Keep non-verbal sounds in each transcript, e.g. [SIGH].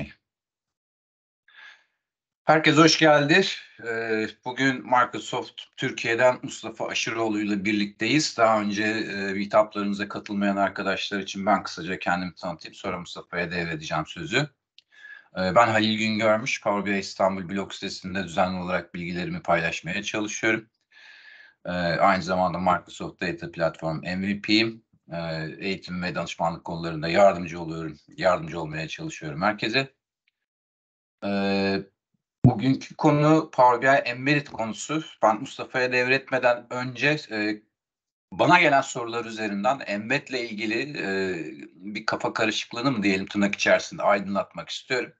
Okay. Herkes hoş geldi. Ee, bugün Microsoft Türkiye'den Mustafa Aşıroğlu ile birlikteyiz. Daha önce e, hitaplarınıza katılmayan arkadaşlar için ben kısaca kendimi tanıtayım. Sonra Mustafa'ya devredeceğim sözü. Ee, ben Halil Güngörmüş. Power BI İstanbul blog sitesinde düzenli olarak bilgilerimi paylaşmaya çalışıyorum. Ee, aynı zamanda Microsoft Data Platform MVP'yim eğitim ve danışmanlık konularında yardımcı oluyorum, yardımcı olmaya çalışıyorum herkese. bugünkü konu Power BI Embedded konusu. Ben Mustafa'ya devretmeden önce bana gelen sorular üzerinden embed'le ilgili bir kafa karışıklığını mı diyelim tırnak içerisinde aydınlatmak istiyorum.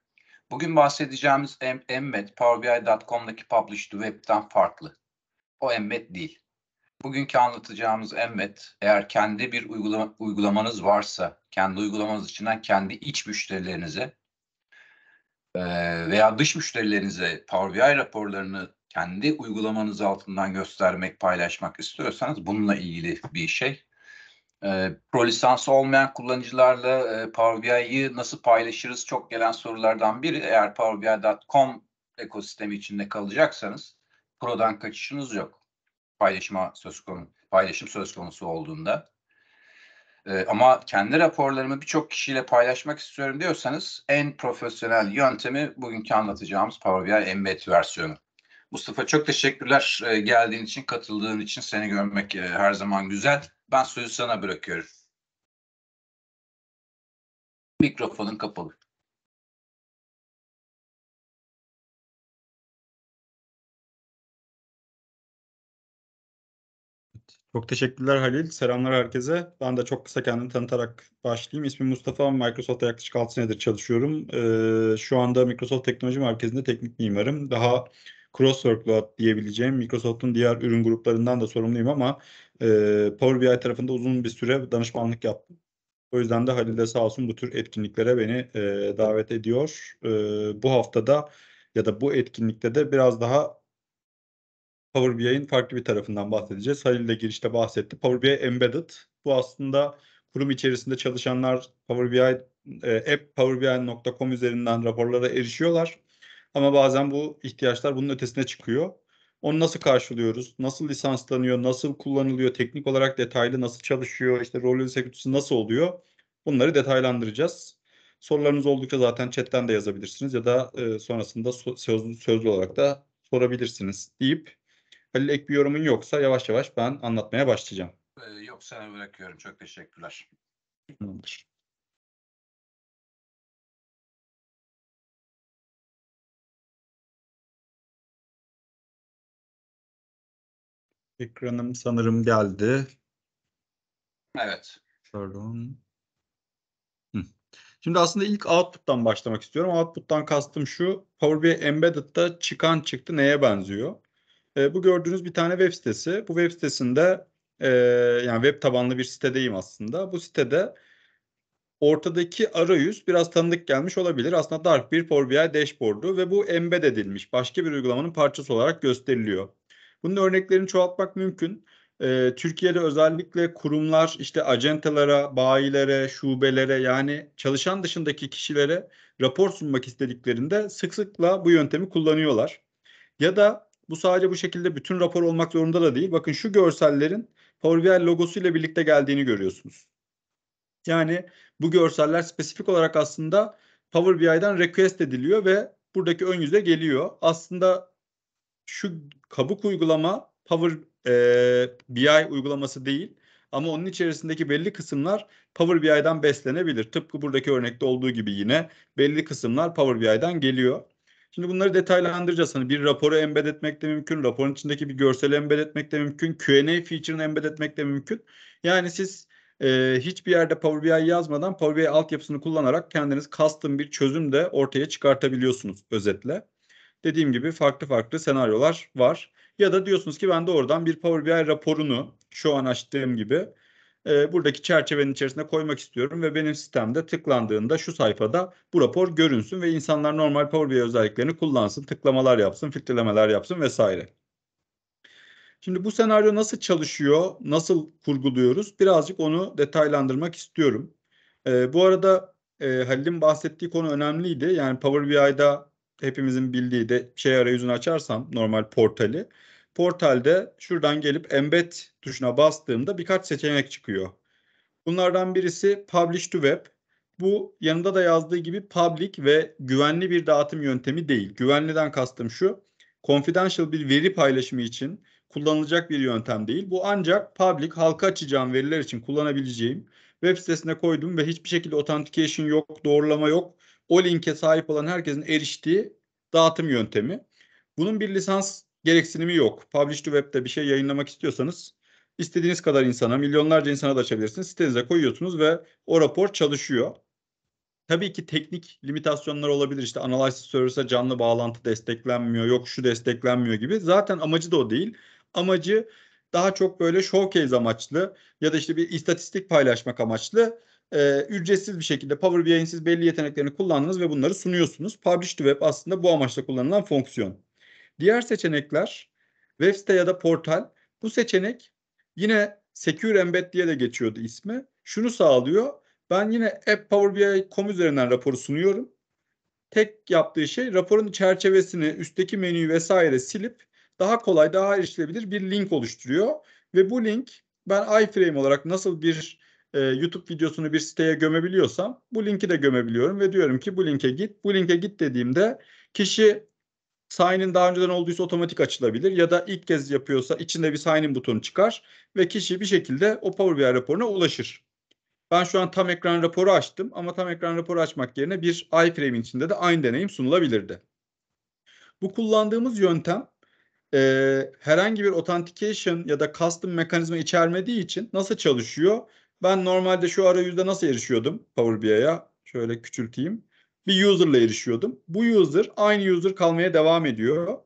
Bugün bahsedeceğimiz embed BI.com'daki published web'den farklı. O embed değil. Bugünkü anlatacağımız Envet eğer kendi bir uygulama, uygulamanız varsa kendi uygulamanız içinden kendi iç müşterilerinize e, veya dış müşterilerinize Power BI raporlarını kendi uygulamanız altından göstermek, paylaşmak istiyorsanız bununla ilgili bir şey. E, pro lisansı olmayan kullanıcılarla e, Power BI'yi nasıl paylaşırız çok gelen sorulardan biri. Eğer powerbi.com ekosistemi içinde kalacaksanız prodan kaçışınız yok paylaşıma söz konu, paylaşım söz konusu olduğunda. E, ama kendi raporlarımı birçok kişiyle paylaşmak istiyorum diyorsanız en profesyonel yöntemi bugünkü anlatacağımız Power BI Embed versiyonu. Mustafa çok teşekkürler e, geldiğin için, katıldığın için. Seni görmek e, her zaman güzel. Ben sözü sana bırakıyorum. Mikrofonun kapalı. Çok teşekkürler Halil. Selamlar herkese. Ben de çok kısa kendimi tanıtarak başlayayım. İsmim Mustafa. Microsoft'ta yaklaşık 6 senedir çalışıyorum. Ee, şu anda Microsoft Teknoloji Merkezi'nde teknik mimarım. Daha cross-workload diyebileceğim Microsoft'un diğer ürün gruplarından da sorumluyum ama e, Power BI tarafında uzun bir süre danışmanlık yaptım. O yüzden de Halil de sağ olsun bu tür etkinliklere beni e, davet ediyor. E, bu haftada ya da bu etkinlikte de biraz daha Power BI'nin farklı bir tarafından bahsedeceğiz. Halil de girişte bahsetti. Power BI Embedded. Bu aslında kurum içerisinde çalışanlar Power BI e, app powerbi.com üzerinden raporlara erişiyorlar. Ama bazen bu ihtiyaçlar bunun ötesine çıkıyor. Onu nasıl karşılıyoruz? Nasıl lisanslanıyor? Nasıl kullanılıyor? Teknik olarak detaylı nasıl çalışıyor? İşte rol execute'su nasıl oluyor? Bunları detaylandıracağız. Sorularınız oldukça zaten chatten de yazabilirsiniz ya da e, sonrasında sözlü, sözlü olarak da sorabilirsiniz deyip Halil ek bir yorumun yoksa yavaş yavaş ben anlatmaya başlayacağım. Ee, yok sana bırakıyorum. Çok teşekkürler. Tamamdır. Ekranım sanırım geldi. Evet. Pardon. Şimdi aslında ilk output'tan başlamak istiyorum. Output'tan kastım şu. Power BI Embedded'da çıkan çıktı neye benziyor? E, bu gördüğünüz bir tane web sitesi. Bu web sitesinde e, yani web tabanlı bir sitedeyim aslında. Bu sitede ortadaki arayüz biraz tanıdık gelmiş olabilir. Aslında Dark bir Power BI dashboard'u ve bu embed edilmiş başka bir uygulamanın parçası olarak gösteriliyor. Bunun örneklerini çoğaltmak mümkün. Ee, Türkiye'de özellikle kurumlar işte acentalara, bayilere, şubelere yani çalışan dışındaki kişilere rapor sunmak istediklerinde sık sıkla bu yöntemi kullanıyorlar. Ya da bu sadece bu şekilde bütün rapor olmak zorunda da değil. Bakın şu görsellerin Power BI logosu ile birlikte geldiğini görüyorsunuz. Yani bu görseller spesifik olarak aslında Power BI'den request ediliyor ve buradaki ön yüze geliyor. Aslında şu kabuk uygulama Power e, BI uygulaması değil ama onun içerisindeki belli kısımlar Power BI'den beslenebilir. Tıpkı buradaki örnekte olduğu gibi yine belli kısımlar Power BI'den geliyor. Şimdi bunları detaylandıracağız. Hani bir raporu embed etmek de mümkün, raporun içindeki bir görseli embed etmek de mümkün, Q&A feature'ını embed etmek de mümkün. Yani siz e, hiçbir yerde Power BI yazmadan Power BI altyapısını kullanarak kendiniz custom bir çözüm de ortaya çıkartabiliyorsunuz özetle. Dediğim gibi farklı farklı senaryolar var. Ya da diyorsunuz ki ben de oradan bir Power BI raporunu şu an açtığım gibi e, buradaki çerçevenin içerisine koymak istiyorum ve benim sistemde tıklandığında şu sayfada bu rapor görünsün ve insanlar normal Power BI özelliklerini kullansın, tıklamalar yapsın, filtrelemeler yapsın vesaire. Şimdi bu senaryo nasıl çalışıyor, nasıl kurguluyoruz birazcık onu detaylandırmak istiyorum. E, bu arada e, Halil'in bahsettiği konu önemliydi. Yani Power BI'da hepimizin bildiği de şey arayüzünü açarsam normal portali portalde şuradan gelip embed tuşuna bastığımda birkaç seçenek çıkıyor. Bunlardan birisi publish to web. Bu yanında da yazdığı gibi public ve güvenli bir dağıtım yöntemi değil. Güvenliden kastım şu. Confidential bir veri paylaşımı için kullanılacak bir yöntem değil. Bu ancak public halka açacağım veriler için kullanabileceğim web sitesine koydum ve hiçbir şekilde authentication yok, doğrulama yok. O linke sahip olan herkesin eriştiği dağıtım yöntemi. Bunun bir lisans gereksinimi yok. Publish to Web'de bir şey yayınlamak istiyorsanız istediğiniz kadar insana, milyonlarca insana da açabilirsiniz. Sitenize koyuyorsunuz ve o rapor çalışıyor. Tabii ki teknik limitasyonlar olabilir. İşte analysis service'e canlı bağlantı desteklenmiyor, yok şu desteklenmiyor gibi. Zaten amacı da o değil. Amacı daha çok böyle showcase amaçlı ya da işte bir istatistik paylaşmak amaçlı e, ücretsiz bir şekilde Power BI'nin siz belli yeteneklerini kullandınız ve bunları sunuyorsunuz. Publish to Web aslında bu amaçla kullanılan fonksiyon. Diğer seçenekler web site ya da portal. Bu seçenek yine Secure Embed diye de geçiyordu ismi. Şunu sağlıyor. Ben yine App Power BI.com üzerinden raporu sunuyorum. Tek yaptığı şey raporun çerçevesini, üstteki menüyü vesaire silip daha kolay, daha erişilebilir bir link oluşturuyor. Ve bu link ben iframe olarak nasıl bir e, YouTube videosunu bir siteye gömebiliyorsam bu linki de gömebiliyorum ve diyorum ki bu linke git, bu linke git dediğimde kişi Sign-in daha önceden olduysa otomatik açılabilir ya da ilk kez yapıyorsa içinde bir sign butonu çıkar ve kişi bir şekilde o Power BI raporuna ulaşır. Ben şu an tam ekran raporu açtım ama tam ekran raporu açmak yerine bir iframe içinde de aynı deneyim sunulabilirdi. Bu kullandığımız yöntem e, herhangi bir authentication ya da custom mekanizma içermediği için nasıl çalışıyor? Ben normalde şu arayüzde nasıl erişiyordum Power BI'ye? Şöyle küçülteyim bir user'la erişiyordum. Bu user aynı user kalmaya devam ediyor.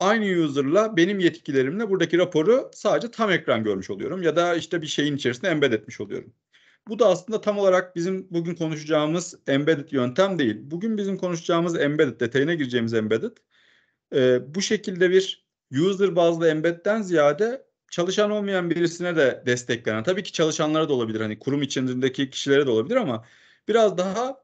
Aynı user'la benim yetkilerimle buradaki raporu sadece tam ekran görmüş oluyorum ya da işte bir şeyin içerisinde embed etmiş oluyorum. Bu da aslında tam olarak bizim bugün konuşacağımız embedded yöntem değil. Bugün bizim konuşacağımız embedded, detayına gireceğimiz embedded. E, bu şekilde bir user bazlı embedden ziyade çalışan olmayan birisine de desteklenen, tabii ki çalışanlara da olabilir, hani kurum içindeki kişilere de olabilir ama biraz daha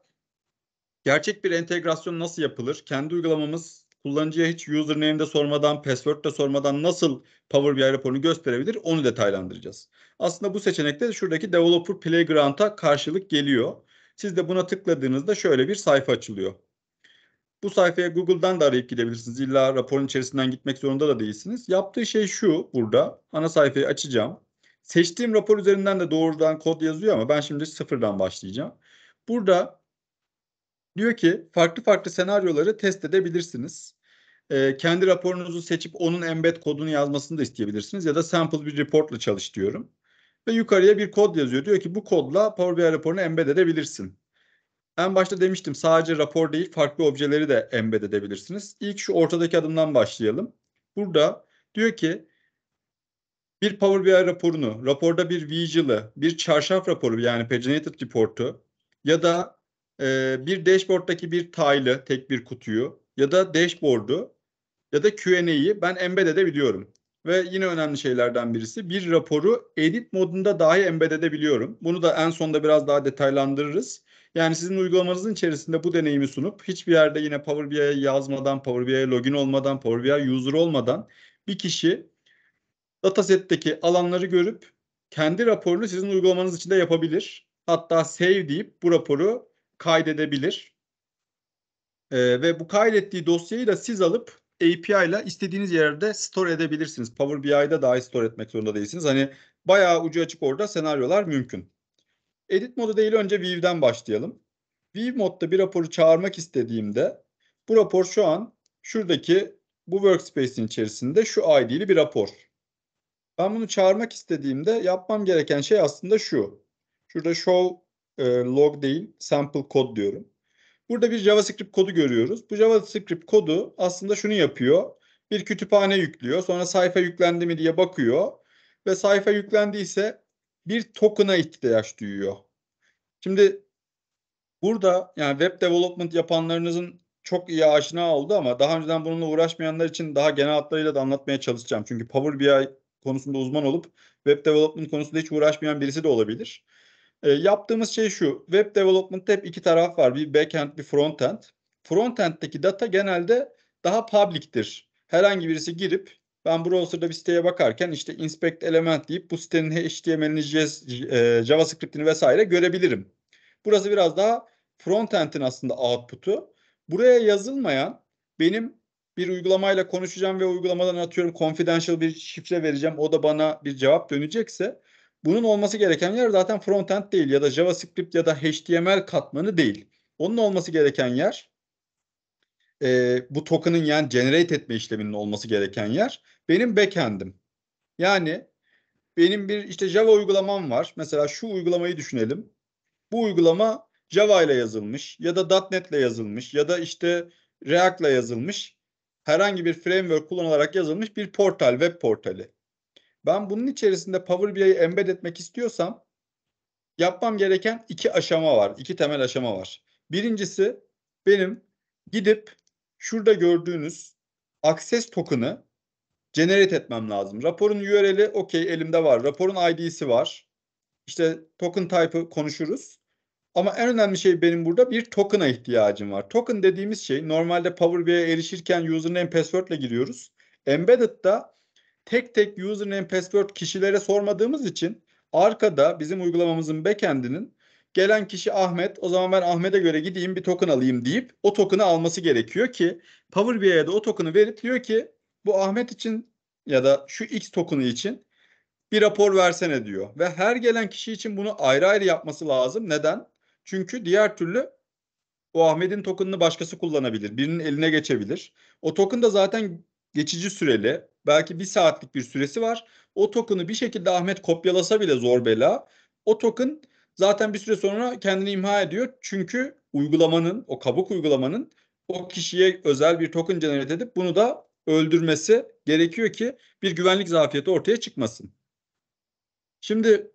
Gerçek bir entegrasyon nasıl yapılır? Kendi uygulamamız kullanıcıya hiç username de sormadan, password de sormadan nasıl Power BI raporunu gösterebilir onu detaylandıracağız. Aslında bu seçenekte de şuradaki Developer Playground'a karşılık geliyor. Siz de buna tıkladığınızda şöyle bir sayfa açılıyor. Bu sayfaya Google'dan da arayıp gidebilirsiniz. İlla raporun içerisinden gitmek zorunda da değilsiniz. Yaptığı şey şu burada. Ana sayfayı açacağım. Seçtiğim rapor üzerinden de doğrudan kod yazıyor ama ben şimdi sıfırdan başlayacağım. Burada Diyor ki farklı farklı senaryoları test edebilirsiniz. E, kendi raporunuzu seçip onun embed kodunu yazmasını da isteyebilirsiniz ya da sample bir reportla çalış diyorum. Ve yukarıya bir kod yazıyor. Diyor ki bu kodla Power BI raporunu embed edebilirsin. En başta demiştim sadece rapor değil farklı objeleri de embed edebilirsiniz. İlk şu ortadaki adımdan başlayalım. Burada diyor ki bir Power BI raporunu, raporda bir visual'ı, bir çarşaf raporu yani paginated report'u ya da e, bir dashboard'daki bir tile'ı, tek bir kutuyu ya da dashboard'u ya da Q&A'yı ben embed edebiliyorum. Ve yine önemli şeylerden birisi bir raporu edit modunda dahi embed edebiliyorum. Bunu da en sonda biraz daha detaylandırırız. Yani sizin uygulamanızın içerisinde bu deneyimi sunup hiçbir yerde yine Power BI'ye yazmadan, Power BI'ye login olmadan, Power BI user olmadan bir kişi datasetteki alanları görüp kendi raporunu sizin uygulamanız içinde yapabilir. Hatta save deyip bu raporu kaydedebilir. E, ve bu kaydettiği dosyayı da siz alıp API ile istediğiniz yerde store edebilirsiniz. Power BI'da dahi store etmek zorunda değilsiniz. Hani bayağı ucu açık orada senaryolar mümkün. Edit modu değil önce view'den başlayalım. View modda bir raporu çağırmak istediğimde bu rapor şu an şuradaki bu workspace'in içerisinde şu ID'li bir rapor. Ben bunu çağırmak istediğimde yapmam gereken şey aslında şu. Şurada show e, log değil sample kod diyorum. Burada bir JavaScript kodu görüyoruz. Bu JavaScript kodu aslında şunu yapıyor. Bir kütüphane yüklüyor. Sonra sayfa yüklendi mi diye bakıyor. Ve sayfa yüklendiyse bir token'a ihtiyaç duyuyor. Şimdi burada yani web development yapanlarınızın çok iyi aşina oldu ama daha önceden bununla uğraşmayanlar için daha genel hatlarıyla da anlatmaya çalışacağım. Çünkü Power BI konusunda uzman olup web development konusunda hiç uğraşmayan birisi de olabilir. E, yaptığımız şey şu. Web development'ta hep iki taraf var. Bir backend, bir frontend. Frontend'deki data genelde daha public'tir. Herhangi birisi girip ben browser'da bir siteye bakarken işte inspect element deyip bu sitenin HTML'ini, e, JavaScript'ini vesaire görebilirim. Burası biraz daha frontend'in aslında output'u. Buraya yazılmayan benim bir uygulamayla konuşacağım ve uygulamadan atıyorum confidential bir şifre vereceğim. O da bana bir cevap dönecekse bunun olması gereken yer zaten frontend değil ya da JavaScript ya da HTML katmanı değil. Onun olması gereken yer e, bu token'ın yani generate etme işleminin olması gereken yer benim backend'im. Yani benim bir işte Java uygulamam var. Mesela şu uygulamayı düşünelim. Bu uygulama Java ile yazılmış ya da .NET ile yazılmış ya da işte React ile yazılmış herhangi bir framework kullanılarak yazılmış bir portal, web portali. Ben bunun içerisinde Power BI'yi embed etmek istiyorsam yapmam gereken iki aşama var. iki temel aşama var. Birincisi benim gidip şurada gördüğünüz access token'ı generate etmem lazım. Raporun URL'i okey elimde var. Raporun ID'si var. İşte token type'ı konuşuruz. Ama en önemli şey benim burada bir token'a ihtiyacım var. Token dediğimiz şey normalde Power BI'ye erişirken username password ile giriyoruz. Embedded'da tek tek username password kişilere sormadığımız için arkada bizim uygulamamızın backend'inin gelen kişi Ahmet o zaman ben Ahmet'e göre gideyim bir token alayım deyip o token'ı alması gerekiyor ki Power BI'ye de o token'ı verip diyor ki bu Ahmet için ya da şu X token'ı için bir rapor versene diyor. Ve her gelen kişi için bunu ayrı ayrı yapması lazım. Neden? Çünkü diğer türlü o Ahmet'in token'ını başkası kullanabilir. Birinin eline geçebilir. O token da zaten geçici süreli belki bir saatlik bir süresi var. O token'ı bir şekilde Ahmet kopyalasa bile zor bela o token zaten bir süre sonra kendini imha ediyor. Çünkü uygulamanın o kabuk uygulamanın o kişiye özel bir token generate edip bunu da öldürmesi gerekiyor ki bir güvenlik zafiyeti ortaya çıkmasın. Şimdi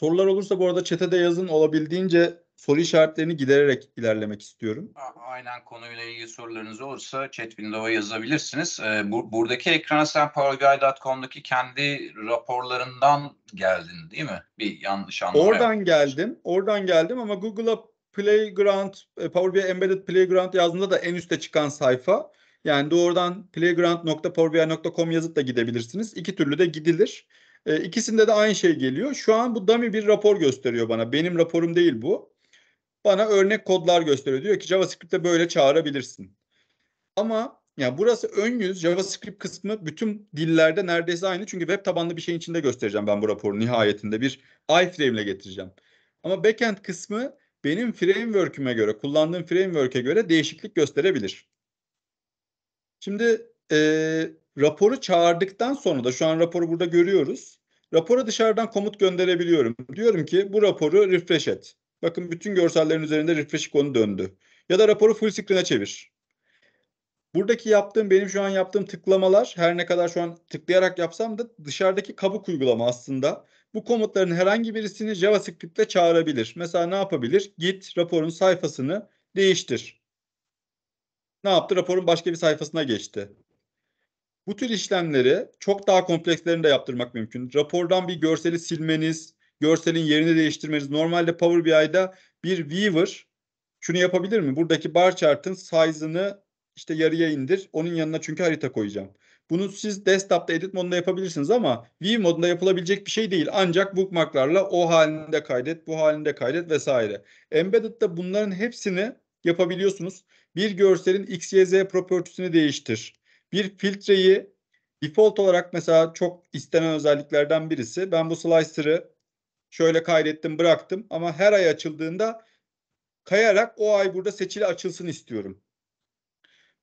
sorular olursa bu arada çetede yazın olabildiğince soru işaretlerini gidererek ilerlemek istiyorum. Aynen konuyla ilgili sorularınız olursa chat window'a yazabilirsiniz. Ee, bu, buradaki ekrana sen powerguy.com'daki kendi raporlarından geldin değil mi? Bir yanlış anlama Oradan yapmış. geldim. Oradan geldim ama Google'a Playground, e, Power BI Embedded Playground yazdığında da en üste çıkan sayfa. Yani doğrudan playground.powerbi.com yazıp da gidebilirsiniz. İki türlü de gidilir. E, ikisinde de aynı şey geliyor. Şu an bu dummy bir rapor gösteriyor bana. Benim raporum değil bu bana örnek kodlar gösteriyor. Diyor ki JavaScript'te böyle çağırabilirsin. Ama yani burası ön yüz JavaScript kısmı bütün dillerde neredeyse aynı. Çünkü web tabanlı bir şeyin içinde göstereceğim ben bu raporu nihayetinde bir iframe ile getireceğim. Ama backend kısmı benim framework'üme göre, kullandığım framework'e göre değişiklik gösterebilir. Şimdi e, raporu çağırdıktan sonra da şu an raporu burada görüyoruz. Rapora dışarıdan komut gönderebiliyorum. Diyorum ki bu raporu refresh et. Bakın bütün görsellerin üzerinde refresh ikonu döndü. Ya da raporu full screen'e çevir. Buradaki yaptığım benim şu an yaptığım tıklamalar her ne kadar şu an tıklayarak yapsam da dışarıdaki kabuk uygulama aslında. Bu komutların herhangi birisini JavaScript'te çağırabilir. Mesela ne yapabilir? Git raporun sayfasını değiştir. Ne yaptı? Raporun başka bir sayfasına geçti. Bu tür işlemleri çok daha komplekslerini de yaptırmak mümkün. Rapordan bir görseli silmeniz, görselin yerini değiştirmeniz. Normalde Power BI'da bir viewer şunu yapabilir mi? Buradaki bar chart'ın size'ını işte yarıya indir. Onun yanına çünkü harita koyacağım. Bunu siz desktop'ta edit modunda yapabilirsiniz ama view modunda yapılabilecek bir şey değil. Ancak bookmarklarla o halinde kaydet, bu halinde kaydet vesaire. Embedded'da bunların hepsini yapabiliyorsunuz. Bir görselin XYZ propertüsünü değiştir. Bir filtreyi default olarak mesela çok istenen özelliklerden birisi. Ben bu slicer'ı şöyle kaydettim bıraktım ama her ay açıldığında kayarak o ay burada seçili açılsın istiyorum.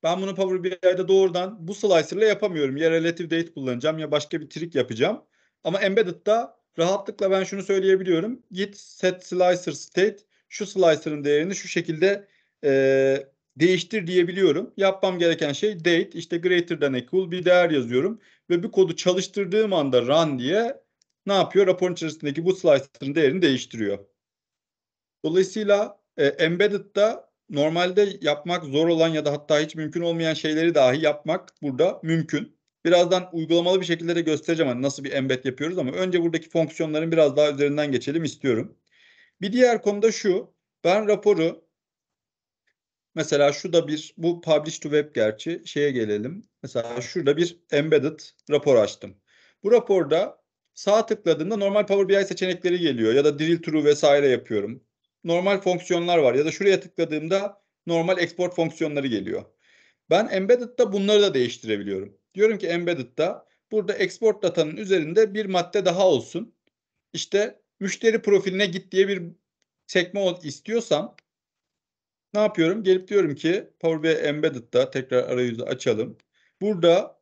Ben bunu Power BI'de doğrudan bu slicer ile yapamıyorum. Ya relative date kullanacağım ya başka bir trik yapacağım. Ama embedded'da rahatlıkla ben şunu söyleyebiliyorum. Git set slicer state şu slicer'ın değerini şu şekilde e, değiştir diyebiliyorum. Yapmam gereken şey date işte greater than equal bir değer yazıyorum ve bir kodu çalıştırdığım anda run diye ne yapıyor? Raporun içerisindeki bu slicer'ın değerini değiştiriyor. Dolayısıyla e, embedded'da normalde yapmak zor olan ya da hatta hiç mümkün olmayan şeyleri dahi yapmak burada mümkün. Birazdan uygulamalı bir şekilde de göstereceğim hani nasıl bir embed yapıyoruz ama önce buradaki fonksiyonların biraz daha üzerinden geçelim istiyorum. Bir diğer konuda şu. Ben raporu mesela şu da bir bu publish to web gerçi şeye gelelim. Mesela şurada bir embedded rapor açtım. Bu raporda Sağ tıkladığımda normal Power BI seçenekleri geliyor ya da drill through vesaire yapıyorum. Normal fonksiyonlar var ya da şuraya tıkladığımda normal export fonksiyonları geliyor. Ben embedded'da bunları da değiştirebiliyorum. Diyorum ki embedded'da burada export datanın üzerinde bir madde daha olsun. İşte müşteri profiline git diye bir sekme istiyorsam ne yapıyorum? Gelip diyorum ki Power BI Embedded'da tekrar arayüzü açalım. Burada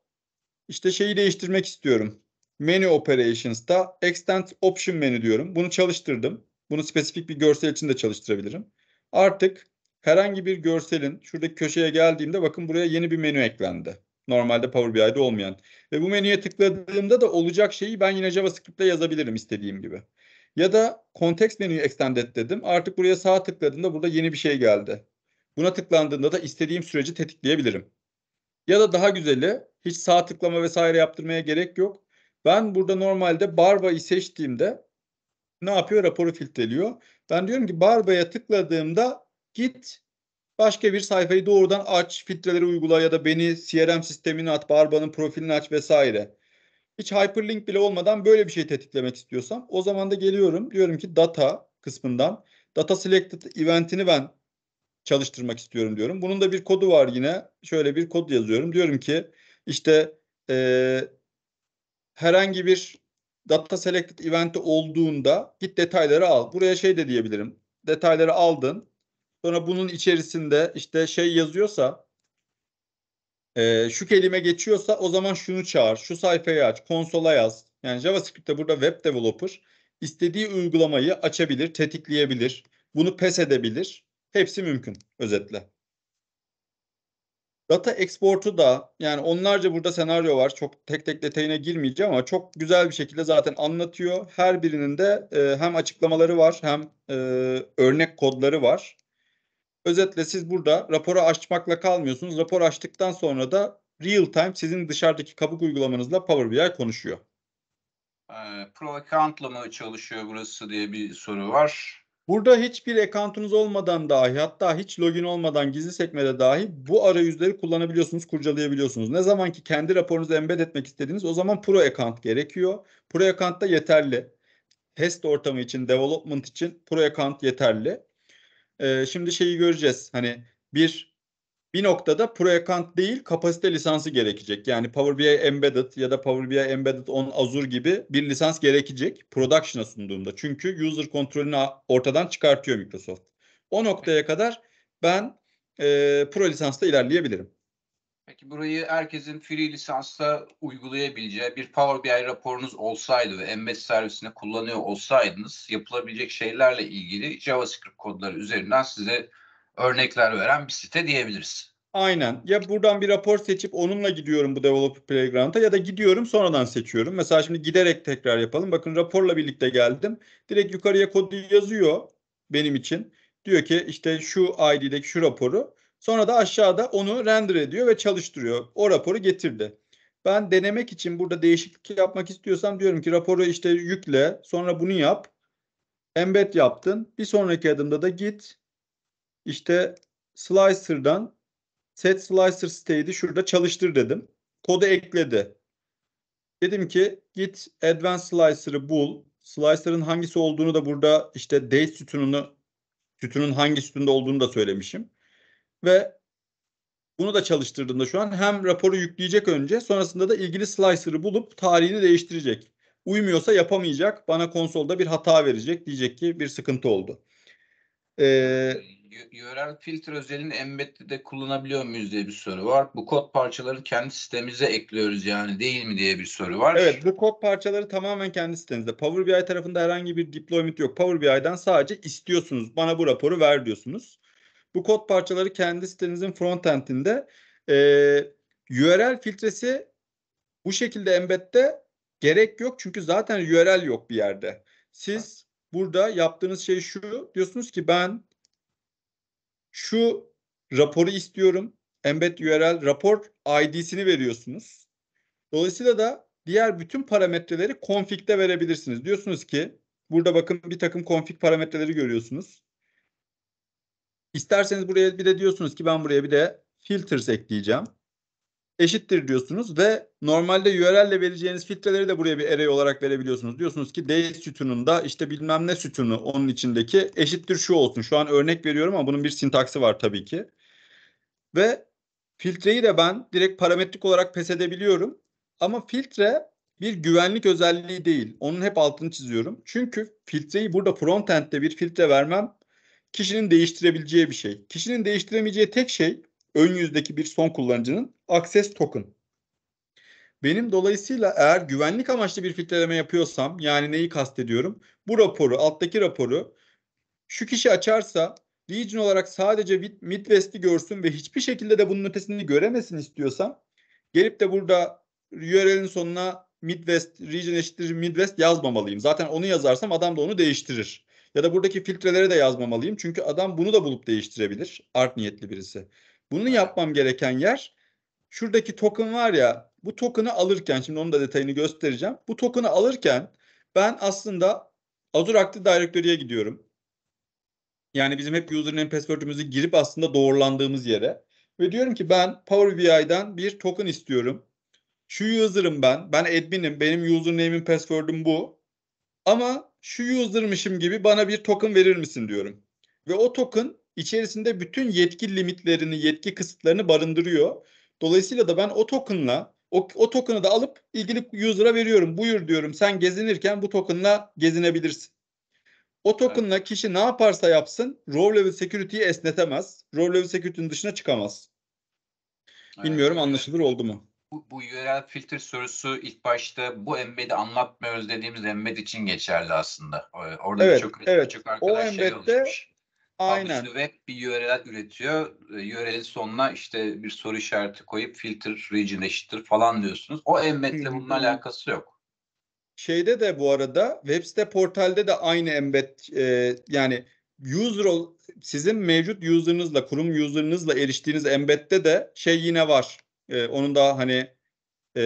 işte şeyi değiştirmek istiyorum. Menu Operations'ta Extend Option Menu diyorum. Bunu çalıştırdım. Bunu spesifik bir görsel için de çalıştırabilirim. Artık herhangi bir görselin şuradaki köşeye geldiğimde bakın buraya yeni bir menü eklendi. Normalde Power BI'de olmayan. Ve bu menüye tıkladığımda da olacak şeyi ben yine JavaScript'le yazabilirim istediğim gibi. Ya da Context menüyü Extend et dedim. Artık buraya sağ tıkladığımda burada yeni bir şey geldi. Buna tıklandığında da istediğim süreci tetikleyebilirim. Ya da daha güzeli hiç sağ tıklama vesaire yaptırmaya gerek yok. Ben burada normalde Barba'yı seçtiğimde ne yapıyor? Raporu filtreliyor. Ben diyorum ki Barba'ya tıkladığımda git başka bir sayfayı doğrudan aç, filtreleri uygula ya da beni CRM sistemine at, Barba'nın profilini aç vesaire. Hiç hyperlink bile olmadan böyle bir şey tetiklemek istiyorsam o zaman da geliyorum diyorum ki data kısmından data selected eventini ben çalıştırmak istiyorum diyorum. Bunun da bir kodu var yine. Şöyle bir kod yazıyorum. Diyorum ki işte e, herhangi bir data selected eventi olduğunda git detayları al. Buraya şey de diyebilirim. Detayları aldın. Sonra bunun içerisinde işte şey yazıyorsa e, şu kelime geçiyorsa o zaman şunu çağır. Şu sayfayı aç. Konsola yaz. Yani JavaScript'te burada web developer istediği uygulamayı açabilir, tetikleyebilir. Bunu pes edebilir. Hepsi mümkün özetle. Data export'u da yani onlarca burada senaryo var. Çok tek tek detayına girmeyeceğim ama çok güzel bir şekilde zaten anlatıyor. Her birinin de e, hem açıklamaları var hem e, örnek kodları var. Özetle siz burada raporu açmakla kalmıyorsunuz. Rapor açtıktan sonra da real time sizin dışarıdaki kabuk uygulamanızla Power BI konuşuyor. E, Pro account'la mı çalışıyor burası diye bir soru var. Burada hiçbir accountunuz olmadan dahi hatta hiç login olmadan gizli sekmede dahi bu arayüzleri kullanabiliyorsunuz, kurcalayabiliyorsunuz. Ne zaman ki kendi raporunuzu embed etmek istediğiniz o zaman pro account gerekiyor. Pro account da yeterli. Test ortamı için, development için pro account yeterli. Ee, şimdi şeyi göreceğiz. Hani bir bir noktada pre-account değil kapasite lisansı gerekecek. Yani Power BI Embedded ya da Power BI Embedded on Azure gibi bir lisans gerekecek production'a sunduğumda. Çünkü user kontrolünü ortadan çıkartıyor Microsoft. O noktaya kadar ben e, pro lisansla ilerleyebilirim. Peki burayı herkesin free lisansla uygulayabileceği bir Power BI raporunuz olsaydı ve Embed servisine kullanıyor olsaydınız yapılabilecek şeylerle ilgili JavaScript kodları üzerinden size örnekler veren bir site diyebiliriz. Aynen. Ya buradan bir rapor seçip onunla gidiyorum bu developer playground'a ya da gidiyorum sonradan seçiyorum. Mesela şimdi giderek tekrar yapalım. Bakın raporla birlikte geldim. Direkt yukarıya kodu yazıyor benim için. Diyor ki işte şu ID'deki şu raporu. Sonra da aşağıda onu render ediyor ve çalıştırıyor. O raporu getirdi. Ben denemek için burada değişiklik yapmak istiyorsam diyorum ki raporu işte yükle, sonra bunu yap. Embed yaptın. Bir sonraki adımda da git işte slicer'dan set slicer state'i şurada çalıştır dedim. Kodu ekledi. Dedim ki git advanced slicer'ı bul. Slicer'ın hangisi olduğunu da burada işte date sütununu sütunun hangi sütunda olduğunu da söylemişim. Ve bunu da çalıştırdığımda şu an hem raporu yükleyecek önce sonrasında da ilgili slicer'ı bulup tarihini değiştirecek. Uymuyorsa yapamayacak. Bana konsolda bir hata verecek. Diyecek ki bir sıkıntı oldu. Ee, Yörel filtre özelini embedde'de kullanabiliyor muyuz diye bir soru var. Bu kod parçaları kendi sistemimize ekliyoruz yani değil mi diye bir soru var. Evet bu kod parçaları tamamen kendi sitenizde. Power BI tarafında herhangi bir deployment yok. Power BI'den sadece istiyorsunuz. Bana bu raporu ver diyorsunuz. Bu kod parçaları kendi sitenizin frontend'inde e, URL filtresi bu şekilde embed'de gerek yok. Çünkü zaten URL yok bir yerde. Siz burada yaptığınız şey şu. Diyorsunuz ki ben şu raporu istiyorum. Embed URL rapor ID'sini veriyorsunuz. Dolayısıyla da diğer bütün parametreleri config'de verebilirsiniz. Diyorsunuz ki burada bakın bir takım config parametreleri görüyorsunuz. İsterseniz buraya bir de diyorsunuz ki ben buraya bir de filters ekleyeceğim eşittir diyorsunuz ve normalde URL'le vereceğiniz filtreleri de buraya bir array olarak verebiliyorsunuz. Diyorsunuz ki day sütununda işte bilmem ne sütunu onun içindeki eşittir şu olsun. Şu an örnek veriyorum ama bunun bir sintaksi var tabii ki. Ve filtreyi de ben direkt parametrik olarak pes edebiliyorum. Ama filtre bir güvenlik özelliği değil. Onun hep altını çiziyorum. Çünkü filtreyi burada frontend'de bir filtre vermem kişinin değiştirebileceği bir şey. Kişinin değiştiremeyeceği tek şey ön yüzdeki bir son kullanıcının Access Token. Benim dolayısıyla eğer güvenlik amaçlı bir filtreleme yapıyorsam yani neyi kastediyorum? Bu raporu, alttaki raporu şu kişi açarsa region olarak sadece Midwest'i görsün ve hiçbir şekilde de bunun ötesini göremesin istiyorsam gelip de burada URL'in sonuna Midwest, region eşittir Midwest yazmamalıyım. Zaten onu yazarsam adam da onu değiştirir. Ya da buradaki filtrelere de yazmamalıyım. Çünkü adam bunu da bulup değiştirebilir. Art niyetli birisi. Bunu yapmam gereken yer şuradaki token var ya bu token'ı alırken şimdi onun da detayını göstereceğim. Bu token'ı alırken ben aslında Azure Active Directory'ye gidiyorum. Yani bizim hep username password'ümüzü girip aslında doğrulandığımız yere. Ve diyorum ki ben Power BI'den bir token istiyorum. Şu user'ım ben. Ben admin'im. Benim username'im password'um bu. Ama şu user'mışım gibi bana bir token verir misin diyorum. Ve o token içerisinde bütün yetki limitlerini, yetki kısıtlarını barındırıyor. Dolayısıyla da ben o token'la o, o token'ı da alıp ilgili user'a veriyorum. Buyur diyorum sen gezinirken bu token'la gezinebilirsin. O token'la evet. kişi ne yaparsa yapsın role level security'yi esnetemez. role level security'nin dışına çıkamaz. Evet. Bilmiyorum anlaşılır oldu mu? Bu, bu URL filtre sorusu ilk başta bu embed'i anlatmıyoruz dediğimiz embed için geçerli aslında. Ee, orada evet, çok, evet. çok arkadaş o şey embed'de, şey oluşmuş. Aynen. Publisher Web bir URL üretiyor. URL'in e, sonuna işte bir soru işareti koyup filter, region eşittir falan diyorsunuz. O embedle bunun alakası yok. Şeyde de bu arada web site portalde de aynı embed e, yani user sizin mevcut user'ınızla kurum user'ınızla eriştiğiniz embedde de şey yine var. E, onun da hani e,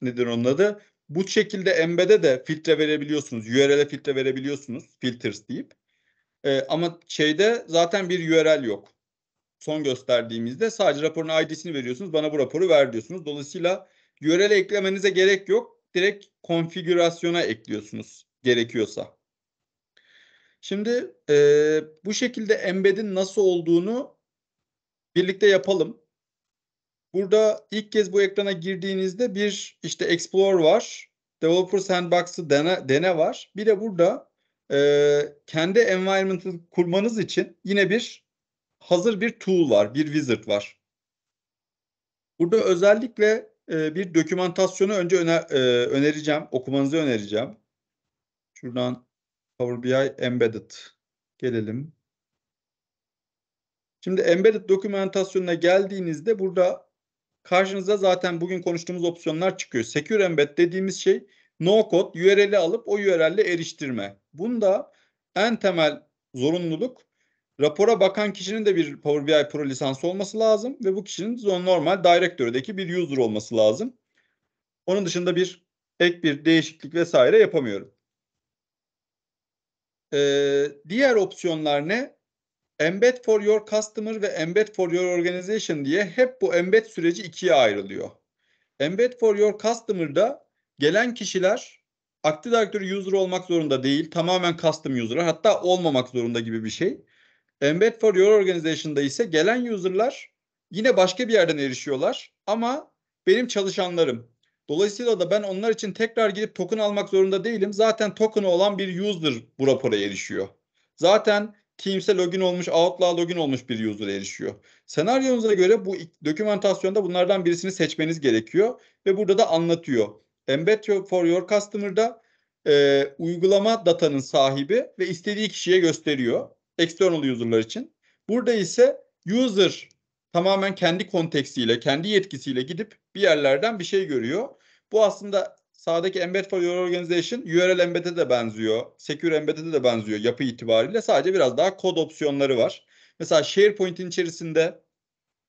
nedir onun adı? Bu şekilde embed'e de filtre verebiliyorsunuz. URL'e filtre verebiliyorsunuz. Filters deyip. E, ama şeyde zaten bir URL yok. Son gösterdiğimizde sadece raporun ID'sini veriyorsunuz. Bana bu raporu ver diyorsunuz. Dolayısıyla URL eklemenize gerek yok. Direkt konfigürasyona ekliyorsunuz gerekiyorsa. Şimdi e, bu şekilde embed'in nasıl olduğunu birlikte yapalım. Burada ilk kez bu ekrana girdiğinizde bir işte Explore var. developer Sandbox'ı dene, dene var. Bir de burada e, kendi environment'ı kurmanız için yine bir hazır bir tool var, bir wizard var. Burada özellikle e, bir dokümantasyonu önce öner, e, önereceğim, okumanızı önereceğim. Şuradan Power BI Embedded gelelim. Şimdi Embedded dokümantasyonuna geldiğinizde burada karşınıza zaten bugün konuştuğumuz opsiyonlar çıkıyor. Secure Embed dediğimiz şey no code URL'i alıp o URL'le eriştirme. Bunda en temel zorunluluk rapora bakan kişinin de bir Power BI Pro lisansı olması lazım ve bu kişinin normal direktördeki bir user olması lazım. Onun dışında bir ek bir değişiklik vesaire yapamıyorum. Ee, diğer opsiyonlar ne? Embed for your customer ve embed for your organization diye hep bu embed süreci ikiye ayrılıyor. Embed for your customer'da Gelen kişiler Active Directory user olmak zorunda değil. Tamamen custom user'lar. Hatta olmamak zorunda gibi bir şey. Embed for your organization'da ise gelen user'lar yine başka bir yerden erişiyorlar ama benim çalışanlarım. Dolayısıyla da ben onlar için tekrar gidip token almak zorunda değilim. Zaten token'ı olan bir user bu rapora erişiyor. Zaten Teams'e login olmuş, Outlaw login olmuş bir user erişiyor. Senaryonuza göre bu dokümantasyonda bunlardan birisini seçmeniz gerekiyor ve burada da anlatıyor. Embed for your customer'da e, uygulama datanın sahibi ve istediği kişiye gösteriyor. External user'lar için. Burada ise user tamamen kendi konteksiyle, kendi yetkisiyle gidip bir yerlerden bir şey görüyor. Bu aslında sağdaki embed for your organization URL embed'e de benziyor. Secure embed'e de benziyor yapı itibariyle. Sadece biraz daha kod opsiyonları var. Mesela SharePoint'in içerisinde